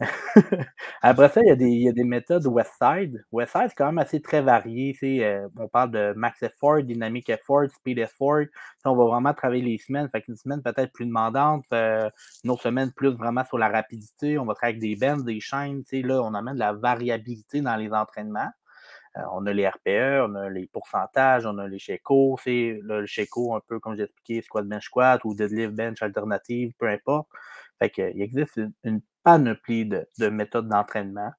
[laughs] Après ça, il y, a des, y, a des méthodes Westside. Westside, c'est quand même assez très varié. Euh, on parle de max effort, dynamic effort, speed effort on va vraiment travailler les semaines. Une une semaine peut-être plus demandante, euh, une autre semaine plus vraiment sur la rapidité. On va travailler avec des bends, des chaînes. Là, on amène de la variabilité dans les entraînements. Euh, on a les RPE, on a les pourcentages, on a les checos. C'est le checo, un peu comme j'ai expliqué, squat bench squat ou deadlift bench alternative, peu importe. Fait existe une, panoplie de, de méthodes d'entraînement.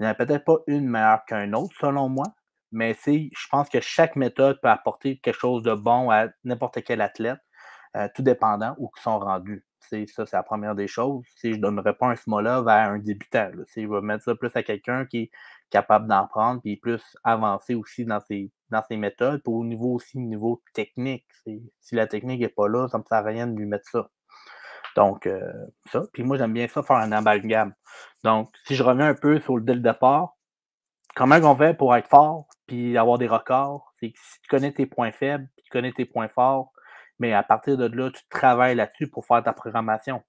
Il n'y en a peut-être pas une meilleure qu'une autre, selon moi, mais je pense que chaque méthode peut apporter quelque chose de bon à n'importe quel athlète, euh, tout dépendant où ils sont rendus. c'est ça, c'est la première des choses. si je ne donnerais pas un SMOLA à un débutant. je vais mettre ça plus à quelqu'un qui est capable d'en prendre, et plus avancé aussi dans ses, dans ses méthodes, pour au niveau aussi niveau technique. Si la technique n'est pas là, ça ne me sert à rien de lui mettre ça. Donc, euh, ça. Puis moi, j'aime bien ça, faire un amalgame. Donc, si je reviens un peu sur le dès le départ, comment on fait pour être fort puis avoir des records? C'est que si tu connais tes points faibles, puis tu connais tes points forts, mais à partir de là, tu travailles là-dessus pour faire ta programmation.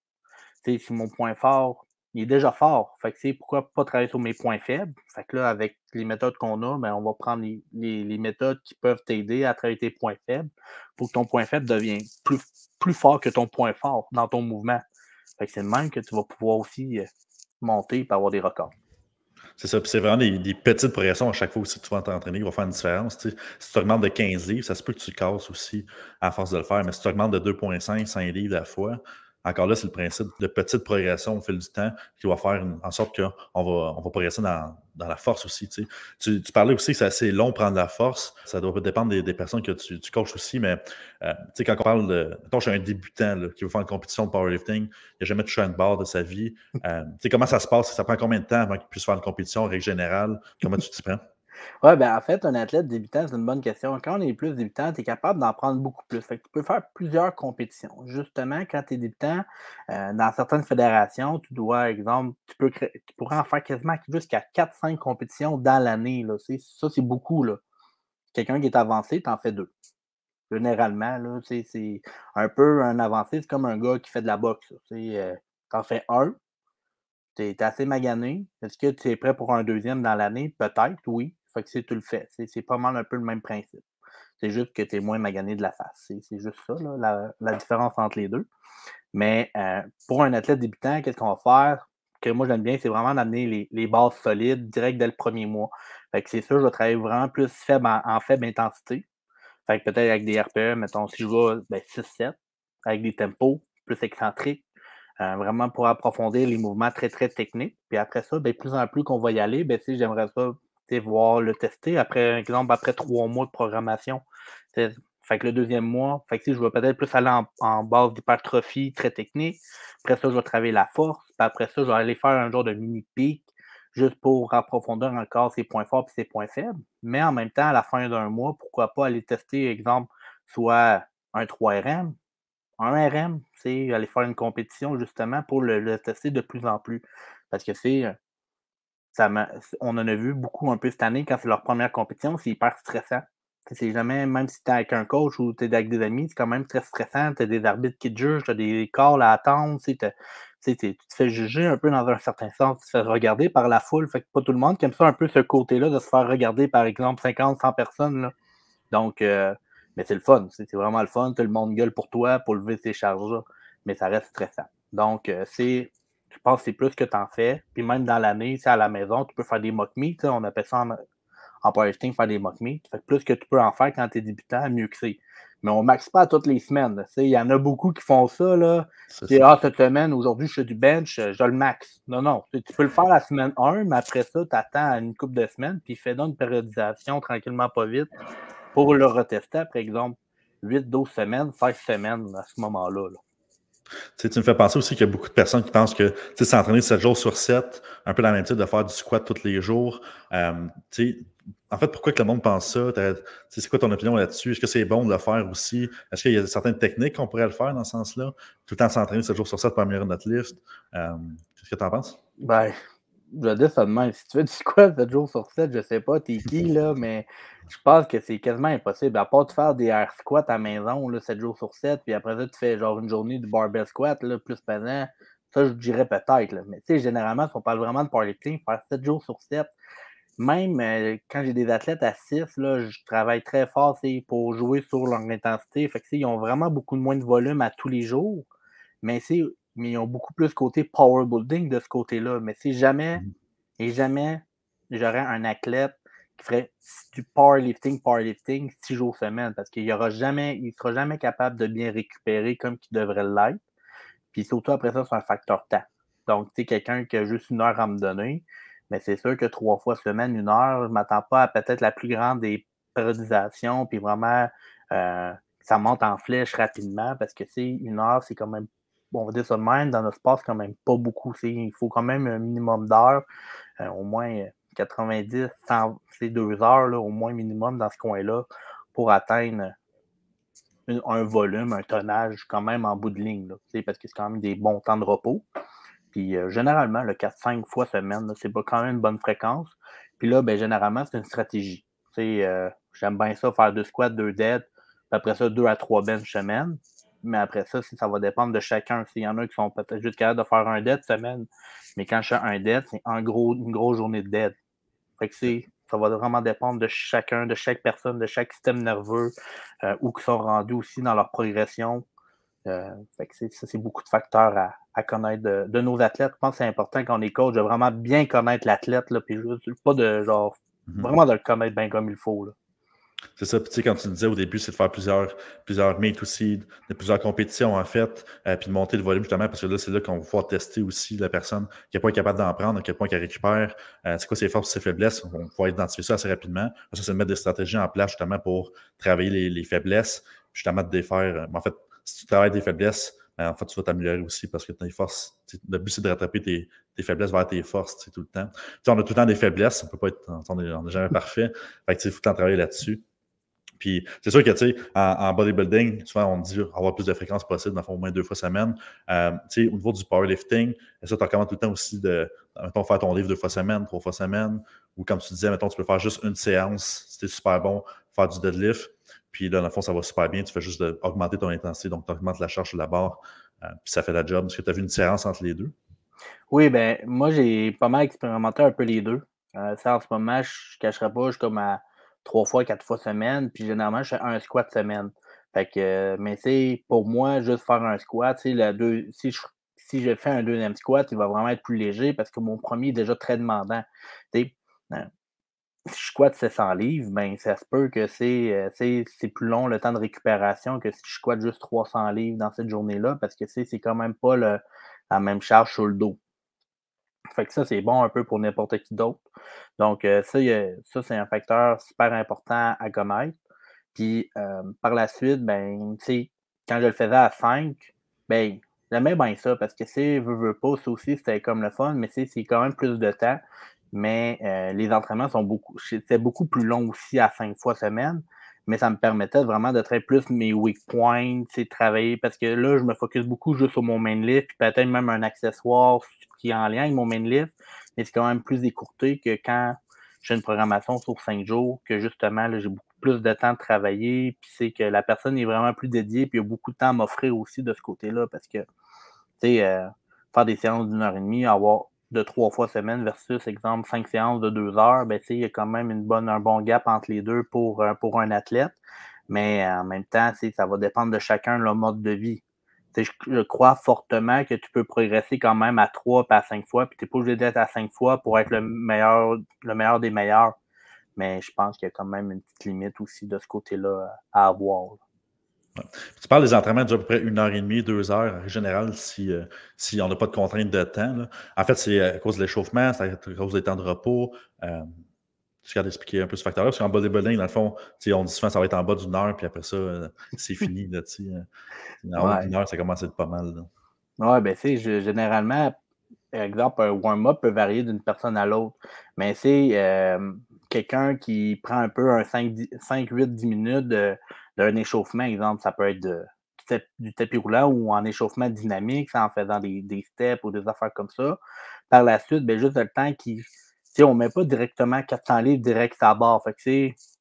sais, si mon point fort, il est déjà fort. Fait que pourquoi pas travailler sur mes points faibles? Fait que là, avec les méthodes qu'on a, mais ben, on va prendre les, méthodes qui peuvent t'aider à travailler tes points faibles pour que ton point faible devienne plus, plus fort que ton point fort dans ton mouvement. Fait que c'est le même que tu vas pouvoir aussi euh, monter et avoir des records. C'est ça. Puis c'est vraiment des, petites progressions à chaque fois aussi que tu vas t'entraîner Il vont faire une différence. si tu augmentes de 15 livres, ça se peut que tu casses aussi à force de le faire. Mais si tu augmentes de 2,5, 5 livres à la fois, encore là, c'est le principe de petite progression au fil du temps qui va faire en sorte qu'on va, on va progresser dans, dans la force aussi. Tu, tu, parlais aussi que c'est assez long prendre la force. Ça doit dépendre des, personnes que tu, coaches aussi, mais euh, tu sais, quand on parle de. je suis un débutant qui veut faire une compétition de powerlifting, il n'a jamais touché à une barre de sa vie. Euh, tu sais, comment ça se passe? Ça prend combien de temps avant qu'il puisse faire une compétition en règle générale? Comment tu t'y prends? Oui, ben en fait, un athlète débutant, c'est une bonne question. Quand on est plus débutant, tu es capable d'en prendre beaucoup plus. tu peux faire plusieurs compétitions. Justement, quand tu es débutant, euh, dans certaines fédérations, tu dois, exemple, tu, peux tu pourrais en faire quasiment jusqu'à 4-5 compétitions dans l'année. Ça, c'est beaucoup. Là. Quelqu'un qui est avancé, tu en fais deux. Généralement, c'est un peu un avancé, c'est comme un gars qui fait de la boxe. Tu euh, en fais un, tu es assez magané. Est-ce que tu es prêt pour un deuxième dans l'année? Peut-être, oui. Fait que c'est tout le fait. C'est pas mal un peu le même principe. C'est juste que tu es moins magané de la face. C'est juste ça, là, la, différence entre les deux. Mais euh, pour un athlète débutant, qu'est-ce qu'on va faire? Que moi, j'aime bien, c'est vraiment d'amener les, bases solides direct dès le premier mois. Fait c'est sûr, je vais travailler vraiment plus faible en, faible intensité. Fait que peut-être avec des RPE, mettons, si je vais 6-7, ben, avec des tempos plus excentriques, euh, vraiment pour approfondir les mouvements très, très techniques. Puis après ça, ben, plus en plus qu'on va y aller, ben, si j'aimerais ça Voir le tester après, exemple, après trois mois de programmation. fait que le deuxième mois, fait je vais peut-être plus aller en, base d'hypertrophie très technique. Après ça, je vais travailler la force. après ça, je vais aller faire un genre de mini pic juste pour approfondir encore ses points forts et ses points faibles. Mais en même temps, à la fin d'un mois, pourquoi pas aller tester, exemple, soit un 3RM, un RM, c'est aller faire une compétition justement pour le, le tester de plus en plus. Parce que c'est on en a vu beaucoup un peu cette année quand c'est leur première compétition, c'est hyper stressant. C'est jamais, même si tu es avec un coach ou tu es avec des amis, c'est quand même très stressant. Tu as des arbitres qui te jugent, tu as des calls à attendre. Tu te fais juger un peu dans un certain sens, tu te fais regarder par la foule. Fait pas tout le monde qui aime ça un peu ce côté-là de se faire regarder par exemple 50, 100 personnes. Donc, euh, mais c'est le fun. C'est vraiment le fun. Tout le monde gueule pour toi pour lever ces charges-là. Mais ça reste stressant. Donc, euh, c'est je pense que c'est plus que tu en fais. Puis même dans l'année, c'est à la maison, tu peux faire des mock meets. On appelle ça en, en faire des mock me Fait plus que tu peux en faire quand tu es débutant, mieux que c'est. Mais on ne maxe pas toutes les semaines. Il y en a beaucoup qui font ça. Là. ah, cette semaine, aujourd'hui, je suis du bench, euh, je le max. Non, non. Tu peux le faire la semaine 1, mais après ça, tu attends une coupe de semaines, puis fais donc une périodisation tranquillement, pas vite, pour le retester, par exemple, 8-12 semaines, 16 semaines à ce moment-là. là tu me fais penser aussi qu'il y a beaucoup de personnes qui pensent que s'entraîner 7 jours sur 7, un peu la même de faire du squat tous les jours. Euh, en fait, pourquoi que le monde pense ça? C'est quoi ton opinion là-dessus? Est-ce que c'est bon de le faire aussi? Est-ce qu'il y a certaines techniques qu'on pourrait le faire dans ce sens-là? Tout le temps s'entraîner 7 jours sur 7 pour améliorer notre lift. Euh, qu'est-ce que tu en penses? Ben, je dis ça Si tu veux du squat 7 jours sur 7, je sais pas t'es qui, là, [laughs] mais je pense que c'est quasiment impossible. À part de faire des air squats à maison, là, 7 jours sur 7, puis après ça, tu fais genre une journée de barbell squat, là, plus pesant, Ça, je dirais peut-être, Mais tu sais, généralement, si on parle vraiment de clean, faire 7 jours sur 7, même euh, quand j'ai des athlètes à 6, là, je travaille très fort pour jouer sur leur intensité. Fait que, ils ont vraiment beaucoup moins de volume à tous les jours. Mais c'est mais ils ont beaucoup plus côté power building de ce côté-là. Mais c'est jamais mm. et jamais j'aurais un athlète qui ferait du powerlifting, powerlifting six jours semaine parce qu'il aura jamais, il sera jamais capable de bien récupérer comme qu'il devrait l'être. Puis surtout après ça, c'est un facteur temps. Donc, tu quelqu'un qui a juste une heure à me donner, mais c'est sûr que trois fois semaine, une heure, je ne m'attends pas à peut-être la plus grande des périodisations, puis vraiment, euh, ça monte en flèche rapidement parce que c'est une heure, c'est quand même on va dire ça de même, dans notre espace quand même pas beaucoup. Il faut quand même un minimum d'heures, euh, au moins 90, euh, 100, c'est deux heures, au moins minimum dans ce coin-là, pour atteindre un volume, un tonnage quand même en bout de ligne. parce que c'est quand même des bons temps de repos. Puis euh, généralement, le 4-5 fois semaine, c'est quand même une bonne fréquence. Puis là, ben, généralement, c'est une stratégie. J'aime bien ça, faire deux squats, deux dead, puis après ça, deux à trois benchs semaine mais après ça, ça va dépendre de chacun. S'il y en a qui sont peut-être juste capables de faire un dead semaine, mais quand je fais un dead, c'est en gros, une grosse journée de dead. ça va vraiment dépendre de chacun, de chaque personne, de chaque système nerveux, euh, ou qui sont rendus aussi dans leur progression. Euh, ça, c'est beaucoup de facteurs à, connaître de, nos athlètes. Je pense que c'est important quand on est coach de vraiment bien connaître l'athlète, puis pas de genre mm-hmm. vraiment de le connaître bien comme il faut. C'est ça, puis tu sais, quand tu disais au début, c'est de faire plusieurs, plusieurs meet aussi, de plusieurs compétitions en fait, euh, puis de monter le volume justement, parce que là, c'est là qu'on va pouvoir tester aussi la personne, qui quel pas capable d'en prendre, à quel point elle récupère, euh, c'est quoi ses forces, ses faiblesses, on va identifier ça assez rapidement. Ça, c'est de mettre des stratégies en place justement pour travailler les, faiblesses, justement de défaire, mais euh, en fait, si tu travailles des faiblesses, ben, en fait, tu vas t'améliorer aussi parce que as forces, le but, c'est de rattraper tes, faiblesses vers tes forces tout le temps. tu on a tout le temps des faiblesses, on peut pas être, on n'est jamais parfait. Fait que, il faut que le travailler là-dessus. Puis c'est sûr que, tu sais, en, bodybuilding, souvent on dit avoir plus de fréquences possible, dans le fond, au moins deux fois semaine. Euh, tu sais, au niveau du powerlifting, ça, tu recommandes tout le temps aussi de, mettons, faire ton livre deux fois semaine, trois fois semaine, ou comme tu disais, mettons, tu peux faire juste une séance, c'était super bon, faire du deadlift, puis là, dans le fond, ça va super bien. Tu fais juste augmenter ton intensité, donc tu augmentes la charge de la barre, euh, puis ça fait la job. Est-ce que tu as vu une différence entre les deux? Oui, ben moi, j'ai pas mal expérimenté un peu les deux. ça, euh, en ce moment, je ne cacherai pas, je comme à trois fois, quatre fois semaine, puis généralement, je fais un squat semaine. Fait que, mais c'est pour moi, juste faire un squat, la deux, si je fais un deuxième squat, il va vraiment être plus léger parce que mon premier est déjà très demandant. Euh, si je squatte 700 livres, ben, ça se peut que c'est, euh, c'est plus long le temps de récupération que si je squatte juste 300 livres dans cette journée-là, parce que c'est quand même pas la même charge sur le dos. Fait que ça, c'est bon un peu pour n'importe qui d'autre. Donc, euh, ça, c'est un facteur super important à connaître. Puis, euh, par la suite, ben, quand je le faisais à 5, ben, j'aimais bien ça parce que c'est veux, veux pas, ça aussi, c'était comme le fun, mais c'est quand même plus de temps mais euh, les entraînements sont beaucoup, c'était beaucoup plus long aussi à cinq fois semaine, mais ça me permettait vraiment de traiter plus mes weak points, travailler, parce que là, je me focus beaucoup juste sur mon main lift, puis peut-être même un accessoire qui est en lien avec mon main lift, mais c'est quand même plus écourté que quand j'ai une programmation sur cinq jours, que justement, là, j'ai beaucoup plus de temps de travailler, puis c'est que la personne est vraiment plus dédiée, puis il y a beaucoup de temps à m'offrir aussi de ce côté-là, parce que, tu sais, euh, faire des séances d'une heure et demie, avoir de trois fois semaine versus, exemple, cinq séances de deux heures, ben, il y a quand même une bonne, un bon gap entre les deux pour, euh, pour un athlète. Mais euh, en même temps, ça va dépendre de chacun leur mode de vie. je, crois fortement que tu peux progresser quand même à trois pas à cinq fois, puis tu n'es pas obligé d'être à cinq fois pour être le meilleur, le meilleur des meilleurs. Mais je pense qu'il y a quand même une petite limite aussi de ce côté-là euh, à avoir. Tu parles des entraînements durent à peu près une heure et demie, deux heures en général, si, euh, si on n'a pas de contrainte de temps. En fait, c'est à cause de l'échauffement, c'est à cause des temps de repos. Euh, tu as expliquer un peu ce facteur-là, parce qu'en bodybuilding, dans le fond, on dit souvent ça va être en bas d'une heure, puis après ça, euh, c'est fini. Hein. en haut d'une heure, ça commence à être pas mal. Oui, ben tu généralement, par exemple, un warm-up peut varier d'une personne à l'autre. Mais c'est euh, quelqu'un qui prend un peu un 5-8-10 minutes d'un échauffement, exemple, ça peut être du tapis roulant ou en échauffement dynamique, en faisant des, steps ou des affaires comme ça. Par la suite, bien, juste le temps qui. Si on ne met pas directement 400 livres direct à la barre,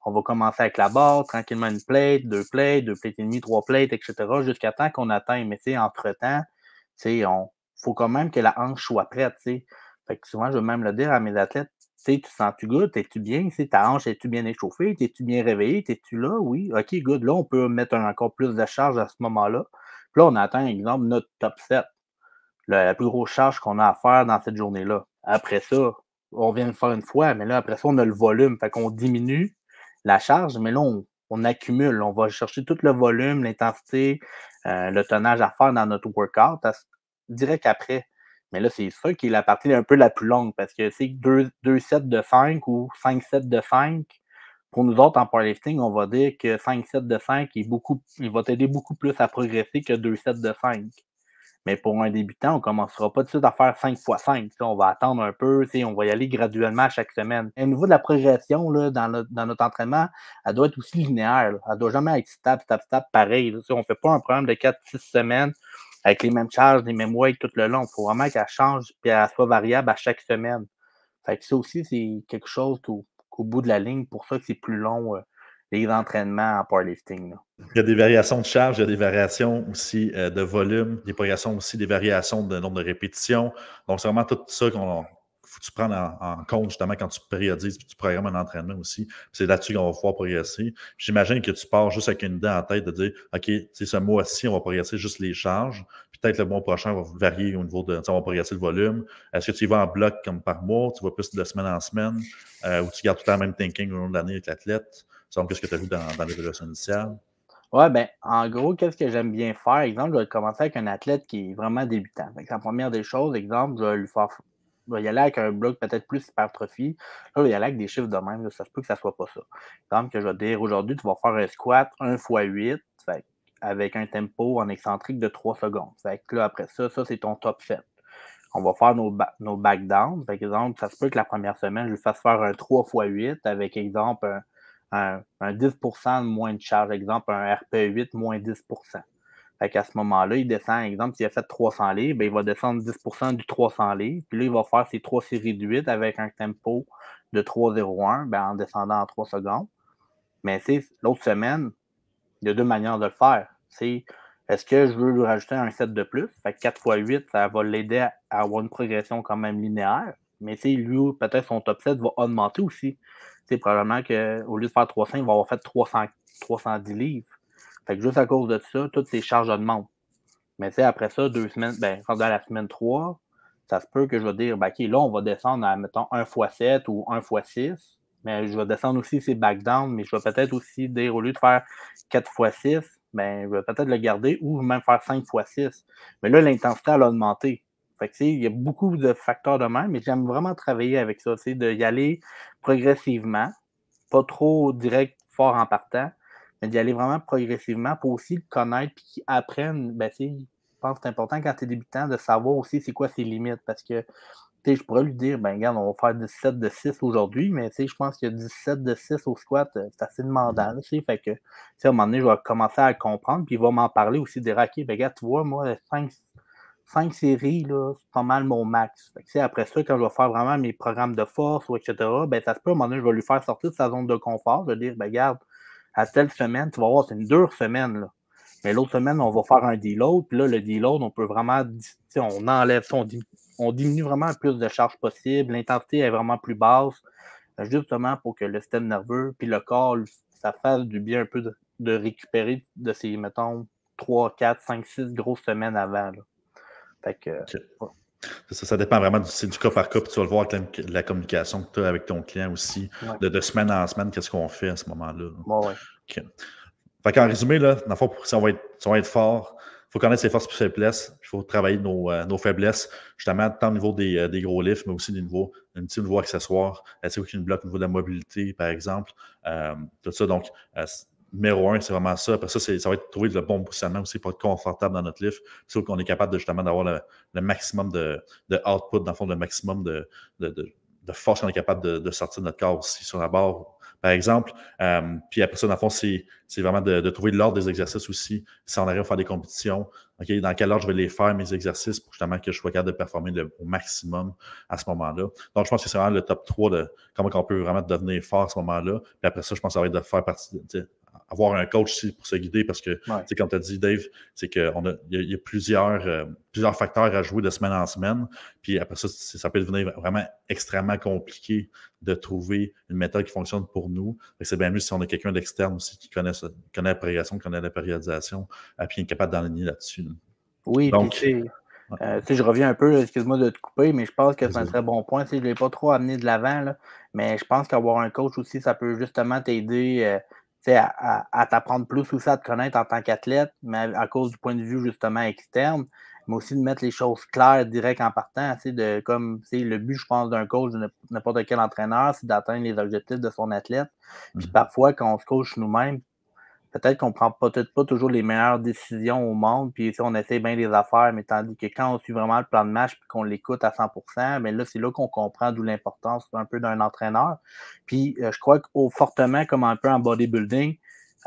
on va commencer avec la barre, tranquillement une plate, deux plates, deux plates et demie, trois plates, etc., jusqu'à temps qu'on atteigne. Mais entre-temps, il faut quand même que la hanche soit prête. souvent, je veux même le dire à mes athlètes, tu sens-tu good? es tu bien? c'est ta hanche, es-tu bien échauffée? es tu bien réveillé? T'es-tu là? Oui. OK, good. Là, on peut mettre encore plus de charge à ce moment-là. Puis là, on atteint, exemple, notre top 7. La, plus grosse charge qu'on a à faire dans cette journée-là. Après ça, on vient le faire une fois, mais là, après ça, on a le volume. Fait qu'on diminue la charge, mais là, on, accumule. On va chercher tout le volume, l'intensité, euh, le tonnage à faire dans notre workout direct après. Mais là, c'est ça qui est la partie un peu la plus longue parce que c'est 2 deux sets de 5 ou 5 sets de 5. Pour nous autres, en powerlifting, on va dire que 5 sets de 5, il, beaucoup, il va t'aider beaucoup plus à progresser que 2 sets de 5. Mais pour un débutant, on ne commencera pas tout de suite à faire 5 x 5. On va attendre un peu, on va y aller graduellement chaque semaine. au niveau de la progression dans, notre entraînement, elle doit être aussi linéaire. Elle ne doit jamais être stable, stable, stable, pareil. On ne fait pas un programme de 4-6 semaines avec les mêmes charges, les mêmes weights tout le long. Il faut vraiment qu'elle change et qu'elle soit variable à chaque semaine. Fait ça aussi, c'est quelque chose qu'au bout de la ligne, pour ça que c'est plus long euh, les entraînements en powerlifting. Il y a des variations de charge, il y a des variations aussi euh, de volume, des variations aussi des variations de nombre de répétitions. Donc, c'est vraiment tout ça qu'on faut que tu prennes en, compte justement quand tu périodises puis tu programmes un entraînement aussi. C'est là-dessus qu'on va pouvoir progresser. J'imagine que tu pars juste avec une idée en tête de dire OK, ce mois-ci, on va progresser juste les charges. Peut-être le mois prochain, on va varier au niveau de. On va progresser le volume. Est-ce que tu y vas en bloc comme par mois Tu vas plus de semaine en semaine euh, ou tu gardes tout le temps le même thinking au long de l'année avec l'athlète Qu'est-ce que tu as vu dans, dans l'évaluation initiale Oui, bien, en gros, qu'est-ce que j'aime bien faire? Exemple, je vais commencer avec un athlète qui est vraiment débutant. la première des choses, exemple, je vais lui faire il va y aller avec un bloc peut-être plus hypertrophie. Là, il va y aller avec des chiffres de même. ça se peut que ça soit pas ça. Exemple que je vais dire aujourd'hui, tu vas faire un squat 1 x 8 avec un tempo en excentrique de 3 secondes. Fait que là, après ça, ça c'est ton top 7. On va faire nos, ba back Par exemple, ça se peut que la première semaine, je lui fasse faire un 3 x 8 avec exemple un, un 10 de moins de charge. Exemple, un RP8 moins 10 fait qu'à ce moment-là, il descend, exemple, s'il a fait 300 livres, ben, il va descendre 10 du 300 livres. Puis là, il va faire ses trois séries de 8 avec un tempo de 3,01 ben, en descendant en 3 secondes. Mais l'autre semaine, il y a deux manières de le faire. C'est est-ce que je veux lui rajouter un 7 de plus? Fait 4 x 8, ça va l'aider à avoir une progression quand même linéaire. Mais lui, peut-être son top 7 va augmenter aussi. c'est probablement qu'au lieu de faire 300, il va avoir fait 300, 310 livres. Fait que juste à cause de ça, toutes ces charges augmentent. Mais tu sais, après ça, deux semaines, ben, dans la semaine 3, ça se peut que je vais dire, ben, OK, là, on va descendre à, mettons, 1 x 7 ou 1 x 6. Mais je vais descendre aussi ces backdowns, mais je vais peut-être aussi dire, au lieu de faire 4 x 6, ben, je vais peut-être le garder ou même faire 5 x 6. Mais là, l'intensité, elle a augmenté. Fait que, il y a beaucoup de facteurs de main. mais j'aime vraiment travailler avec ça, c'est d'y aller progressivement, pas trop direct, fort en partant, mais d'y aller vraiment progressivement pour aussi le connaître puis qu'ils apprennent. Ben, je pense que c'est important quand tu es débutant de savoir aussi c'est quoi ses limites parce que je pourrais lui dire, ben regarde, on va faire 17 de 6 aujourd'hui, mais je pense que 17 de 6 au squat, euh, c'est assez demandant. Fait que, à un moment donné, je vais commencer à comprendre, puis il va m'en parler aussi, des OK, ben regarde, tu vois, moi, 5, 5 séries, c'est pas mal mon max. après ça, quand je vais faire vraiment mes programmes de force, ou etc., ben ça se peut, à un moment donné, je vais lui faire sortir de sa zone de confort, je vais dire, ben regarde, à telle semaine, tu vas voir, c'est une dure semaine. Mais l'autre semaine, on va faire un deload. Puis là, le deload, on peut vraiment, on enlève on, diminue, vraiment le plus de charge possible. L'intensité est vraiment plus basse, justement pour que le système nerveux, puis le corps, ça fasse du bien un peu de, récupérer de ces, mettons, 3, 4, 5, 6 grosses semaines avant. Fait que, ça, dépend vraiment du, cas par cas, puis tu vas le voir avec la, communication que tu as avec ton client aussi, de, semaine en semaine, qu'est-ce qu'on fait à ce moment-là. en résumé, si on va être, fort, il faut connaître ses forces et ses faiblesses, il faut travailler euh, nos, faiblesses, justement, tant au niveau euh, des, gros lifts, mais aussi des nouveaux un petit niveau qu'il y a une bloc au niveau de la mobilité, par exemple, euh, tout ça. Donc, numéro un, c'est vraiment ça. Après ça, ça va être trouver le bon positionnement aussi pour être confortable dans notre lift. C'est qu'on est capable de, justement d'avoir le, maximum de, de, output, dans le fond, le maximum de, de, force qu'on est capable de, sortir de notre corps aussi sur la barre, par exemple. Euh, puis après ça, dans le fond, c'est vraiment de, trouver l'ordre des exercices aussi. Si on arrive à faire des compétitions, ok dans quel ordre je vais les faire, mes exercices, pour justement que je sois capable de performer au maximum à ce moment-là. Donc, je pense que c'est vraiment le top 3 de comment on peut vraiment devenir fort à ce moment-là. Puis après ça, je pense que ça va être de faire partie, avoir un coach aussi pour se guider parce que, c'est comme tu as dit, Dave, c'est qu'il y, a plusieurs, euh, plusieurs facteurs à jouer de semaine en semaine. Puis après ça, ça peut devenir vraiment extrêmement compliqué de trouver une méthode qui fonctionne pour nous. C'est bien mieux si on a quelqu'un d'externe aussi qui connaît, la progression, qui connaît la périodisation, et puis est capable d'enligner là-dessus. Oui, donc. si euh, je reviens un peu, excuse-moi de te couper, mais je pense que c'est un très bon point. si je ne l'ai pas trop amené de l'avant, mais je pense qu'avoir un coach aussi, ça peut justement t'aider. Euh, c'est à, t'apprendre plus ça à te connaître en tant qu'athlète, mais à, cause du point de vue justement externe, mais aussi de mettre les choses claires direct en partant. De, comme le but, je pense, d'un coach, de n'importe quel entraîneur, c'est d'atteindre les objectifs de son athlète. Puis mm-hmm. parfois, quand on se coach nous-mêmes, peut-être qu'on prend peut-être pas toujours les meilleures décisions au monde, puis on essaie bien les affaires, mais tandis que quand on suit vraiment le plan de match puis qu'on l'écoute à 100%, mais ben là, c'est là qu'on comprend d'où l'importance un peu d'un entraîneur. Puis euh, je crois qu'au fortement, comme un peu en bodybuilding,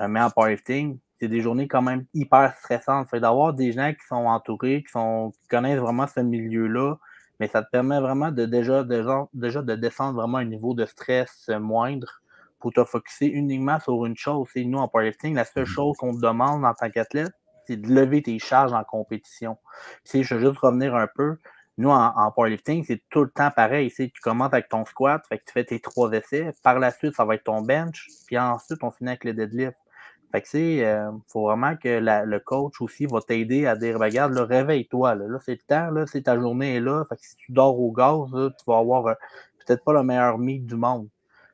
euh, mais en powerlifting, c'est des journées quand même hyper stressantes. Fait d'avoir des gens qui sont entourés, qui, sont, connaissent vraiment ce milieu-là, mais ça te permet vraiment de déjà, de, déjà de descendre vraiment un niveau de stress moindre pour te focusser uniquement sur une chose. c'est nous, en powerlifting, la seule mhm. chose qu'on te demande en tant qu'athlète, c'est de lever tes charges en compétition. Si je veux juste revenir un peu, nous, en, powerlifting, c'est tout le temps pareil. Tu commences avec ton squat, fait que tu fais tes trois essais. Par la suite, ça va être ton bench. Puis ensuite, on finit avec le deadlift. Fait que c'est, euh, faut vraiment que le coach aussi va t'aider à dire, regarde, réveille-toi, là, là c'est le temps, là, c'est ta journée est là. Fait que si tu dors au gaz, tu vas avoir euh, peut-être pas le meilleur mythe du monde.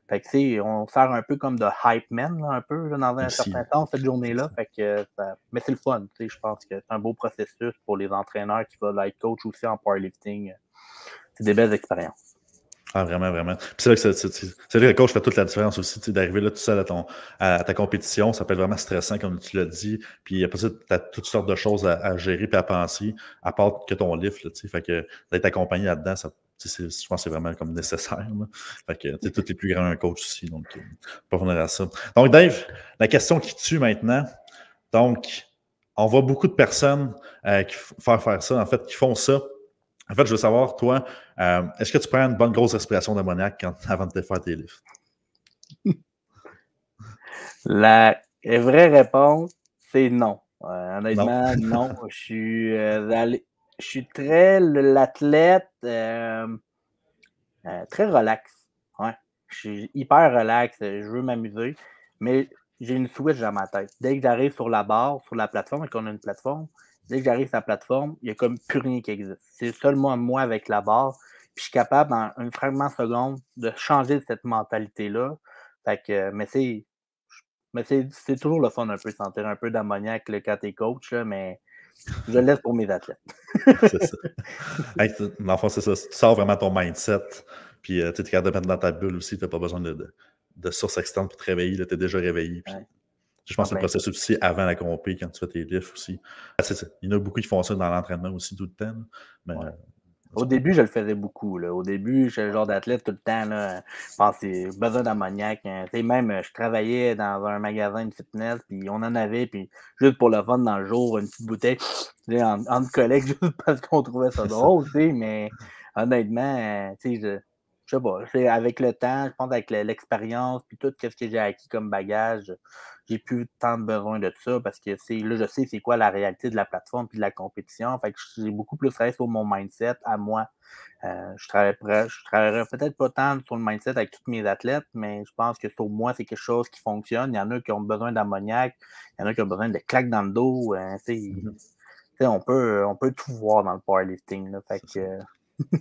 Fait que, tu on sert un peu comme de hype man, un peu, dans un certain temps, cette journée-là. Fait que, Mais c'est le fun, je pense que c'est un beau processus pour les entraîneurs qui veulent être coach aussi en powerlifting. C'est des belles expériences. Ah, vraiment, vraiment. c'est là que, le coach fait toute la différence aussi. D'arriver là tout seul à, ta compétition, ça peut être vraiment stressant, comme tu l'as dit. Puis après a tu as toutes sortes de choses à, gérer puis à penser, à part que ton lift. Là, fait que d'être accompagné là-dedans, ça je pense que c'est vraiment comme nécessaire. Fait que, tous les plus grands coachs coach aussi, donc euh, pas revenir à ça. Donc, Dave, la question qui tue maintenant. Donc, on voit beaucoup de personnes euh, qui font faire ça, en fait, qui font ça. En fait, je veux savoir, toi, euh, est-ce que tu prends une bonne grosse respiration d'ammoniaque [laughs] avant de faire tes lifts? La vraie réponse, c'est non. honnêtement, non. Je suis allé je suis très l'athlète, euh, euh, très relax. Ouais. Je suis hyper relax, euh, je veux m'amuser, mais j'ai une switch dans ma tête. Dès que j'arrive sur la barre, sur la plateforme, et qu'on a une plateforme, dès que j'arrive sur la plateforme, il n'y a comme plus rien qui existe. C'est seulement moi avec la barre, puis je suis capable, en un fragment de seconde, de changer cette mentalité-là. Fait que, mais c'est. Mais c'est toujours le fun un peu, sentir un peu d'ammoniaque quand t'es coach, là, mais je lève pour mes athlètes. [laughs] c'est ça. c'est ça. Tu sors vraiment ton mindset, puis euh, tu te gardes de mettre dans ta bulle aussi. Tu n'as pas besoin de, sources de source externe pour te réveiller. Tu es déjà réveillé. Je pense que c'est ah le ben. processus aussi avant la compé, quand tu fais tes lifts aussi. Ah, il y en a beaucoup qui font ça dans l'entraînement aussi tout le temps. Mais, euh, au début, je le faisais beaucoup. Au début, suis le genre d'athlète tout le temps. Là. Je pensais, besoin d'ammoniaque hein. ». Même, euh, je travaillais dans un magasin de fitness, puis on en avait, puis juste pour le fun dans le jour, une petite bouteille en, entre [laughs] juste parce qu'on trouvait ça drôle, mais honnêtement, euh, je je sais pas, avec le temps, je pense avec l'expérience, puis tout ce que j'ai acquis comme bagage, j'ai plus tant besoin de ça parce que c'est là, je sais c'est quoi la réalité de la plateforme puis de la compétition. Fait que j'ai beaucoup plus travaillé sur mon mindset à moi. Euh, je travaillerais je travaillerais peut-être pas tant sur le mindset avec tous mes athlètes, mais je pense que sur moi, c'est quelque chose qui fonctionne. Il y en a qui ont besoin d'ammoniac, il y en a qui ont besoin de claques dans le dos. Euh, mm-hmm. Tu sais, on, peut, on peut tout voir dans le powerlifting. Là, fait que, [laughs]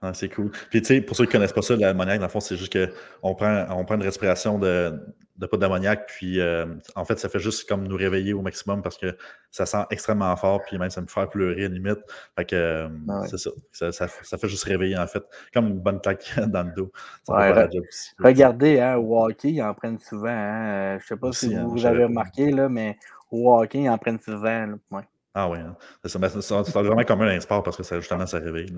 Ah, c'est cool. Puis, tu sais, pour ceux qui ne connaissent pas ça, l'ammoniaque, dans le fond, c'est juste qu'on prend, on prend une respiration de, de poudre d'ammoniac, puis euh, en fait, ça fait juste comme nous réveiller au maximum parce que ça sent extrêmement fort, puis même ça me fait pleurer limite. Fait que ah ça. Ça, fait juste réveiller, en fait, comme une bonne claque [laughs] dans le dos. Regardez, hein, au hockey, ils en prennent souvent. Hein. Euh, je ne sais pas si hein, vous, avez remarqué, là, mais au hockey, ils en prennent souvent. Ah oui, hein. ben, c'est ça, vraiment comme un sport parce que ça, justement, ça réveille.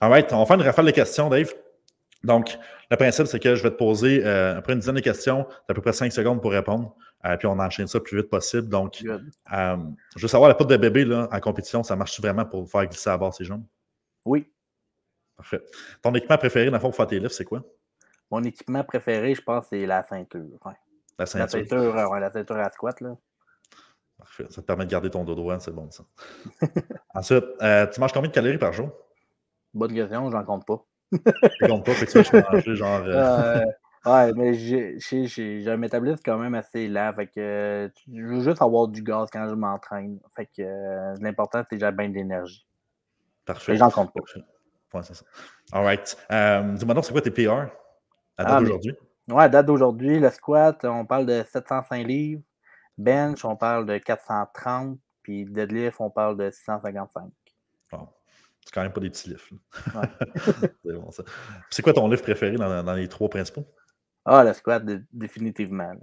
En fait on va faire une rafale de questions, Dave. Donc, le principe, c'est que je vais te poser euh, après une dizaine de questions, d'à peu près 5 secondes pour répondre. Euh, puis on enchaîne ça le plus vite possible. Donc, euh, je veux savoir, la poudre de bébé là, en compétition, ça marche vraiment pour faire glisser à bord ses jambes? Oui. Parfait. Ton équipement préféré, dans le fond, pour faire tes lifts, c'est quoi? Mon équipement préféré, je pense, c'est la ceinture. La ceinture. La ceinture, la ceinture à squat, là. Parfait. Ça te permet de garder ton dos droit, hein, c'est bon ça. [laughs] Ah, Ensuite, tu manges combien de calories par jour? Bonne question, j'en compte pas. tu compte pas, fait que tu vas manger genre. [laughs] Euh, euh... ouais, mais j'ai un métabolisme quand même assez lent. Fait que euh, je veux juste avoir du gaz quand je m'entraîne. Fait que euh, l'important, c'est que j'ai bien l'énergie. Parfait. J'en compte pas. Ouais, c'est ça. All right. Dis-moi donc, c'est quoi tes PR à date ah, d'aujourd'hui? Ouais, à date d'aujourd'hui, le squat, on parle de 705 livres. Bench, on parle de 430, puis deadlift, on parle de 655. Bon. C'est quand même pas des petits livres. [laughs] c'est bon ça. C'est quoi ton livre préféré dans, les trois principaux? Ah, le squat, définitivement.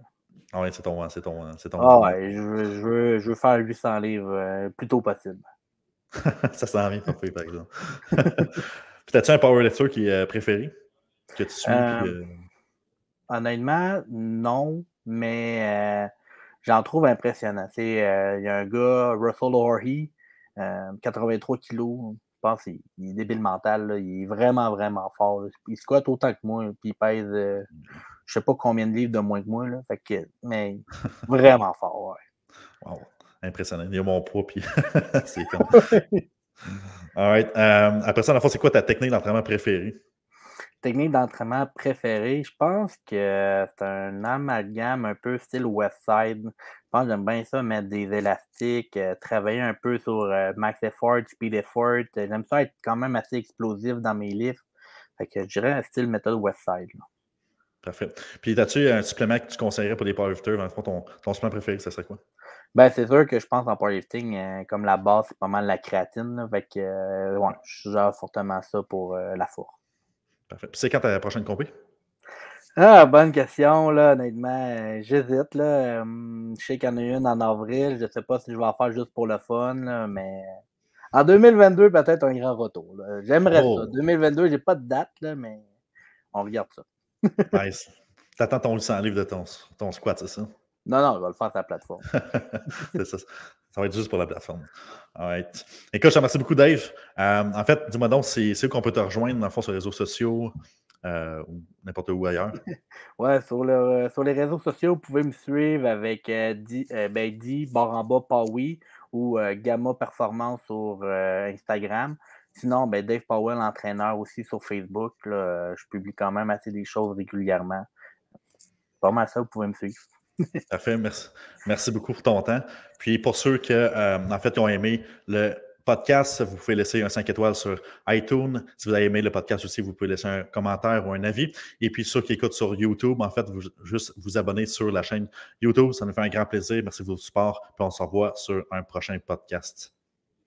Ah oui, c'est ton. Hein, c'est ton, hein, ton ah ouais, je, je, veux, je faire 800 livres le euh, plus tôt possible. [laughs] ça sent rien, parfait, par exemple. [laughs] puis as-tu un powerlifter qui est euh, préféré que tu euh, Honnêtement, non, mais j'en trouve impressionnant. Euh, il y a un gars, Russell Orhee, 83 euh, kilos. Je pense qu'il est débile mental. Il est vraiment, vraiment fort. Il squatte autant que moi. Puis il pèse, je euh, mm-hmm. je sais pas combien de livres de moins que moi. Fait que, mais [laughs] vraiment fort. Ouais. Wow. Impressionnant. Il a mon poids. Puis [laughs] c'est comme. [laughs] All après ça, dans c'est quoi ta technique d'entraînement préférée? technique d'entraînement préférée, je pense que c'est un amalgame un peu style Side. Je pense que j'aime bien ça, mettre des élastiques, euh, travailler un peu sur euh, max effort, speed effort. J'aime ça être quand même assez explosif dans mes livres. Fait que je dirais un style méthode West Side. Parfait. Puis, as-tu un supplément que tu conseillerais pour les powerlifters? Dans ton, supplément préféré, ça serait quoi? Ben, c'est sûr que je pense en powerlifting, euh, comme la base, c'est pas mal la créatine. fait que, je suggère fortement ça pour la fourre. Puis c'est quand ta prochaine compé? Ah, bonne question, là, honnêtement. J'hésite, là. Hum, je sais qu'il y en a une en avril. Je ne sais pas si je vais en faire juste pour le fun, mais. En 2022, peut-être un grand retour. J'aimerais ça. 2022, j'ai pas de date, là, mais on regarde ça. [laughs] nice. T'attends ton 100 de ton, ton squat, c'est ça? Non, non, il va le faire sur la plateforme. [laughs] c'est ça. Ça va être juste pour la plateforme. Right. Écoute, je te remercie beaucoup, Dave. Euh, en fait, dis-moi donc, c'est où qu'on peut te rejoindre, dans le fond, sur les réseaux sociaux euh, ou n'importe où ailleurs? [laughs] ouais, euh, sur, les réseaux sociaux, vous pouvez me suivre avec euh, ben, ou Gamma Performance sur Instagram. Sinon, ben, Dave Powell, entraîneur aussi sur Facebook. je publie quand même assez des choses régulièrement. Pas mal ça, vous pouvez me suivre fait merci. Merci beaucoup pour ton temps. Puis pour ceux qui, euh, en fait, ont aimé le podcast, vous pouvez laisser un 5 étoiles sur iTunes. Si vous avez aimé le podcast aussi, vous pouvez laisser un commentaire ou un avis. Et puis ceux qui écoutent sur YouTube, en fait, vous juste vous abonner sur la chaîne YouTube. Ça nous fait un grand plaisir. Merci de votre support. Puis on se revoit sur un prochain podcast.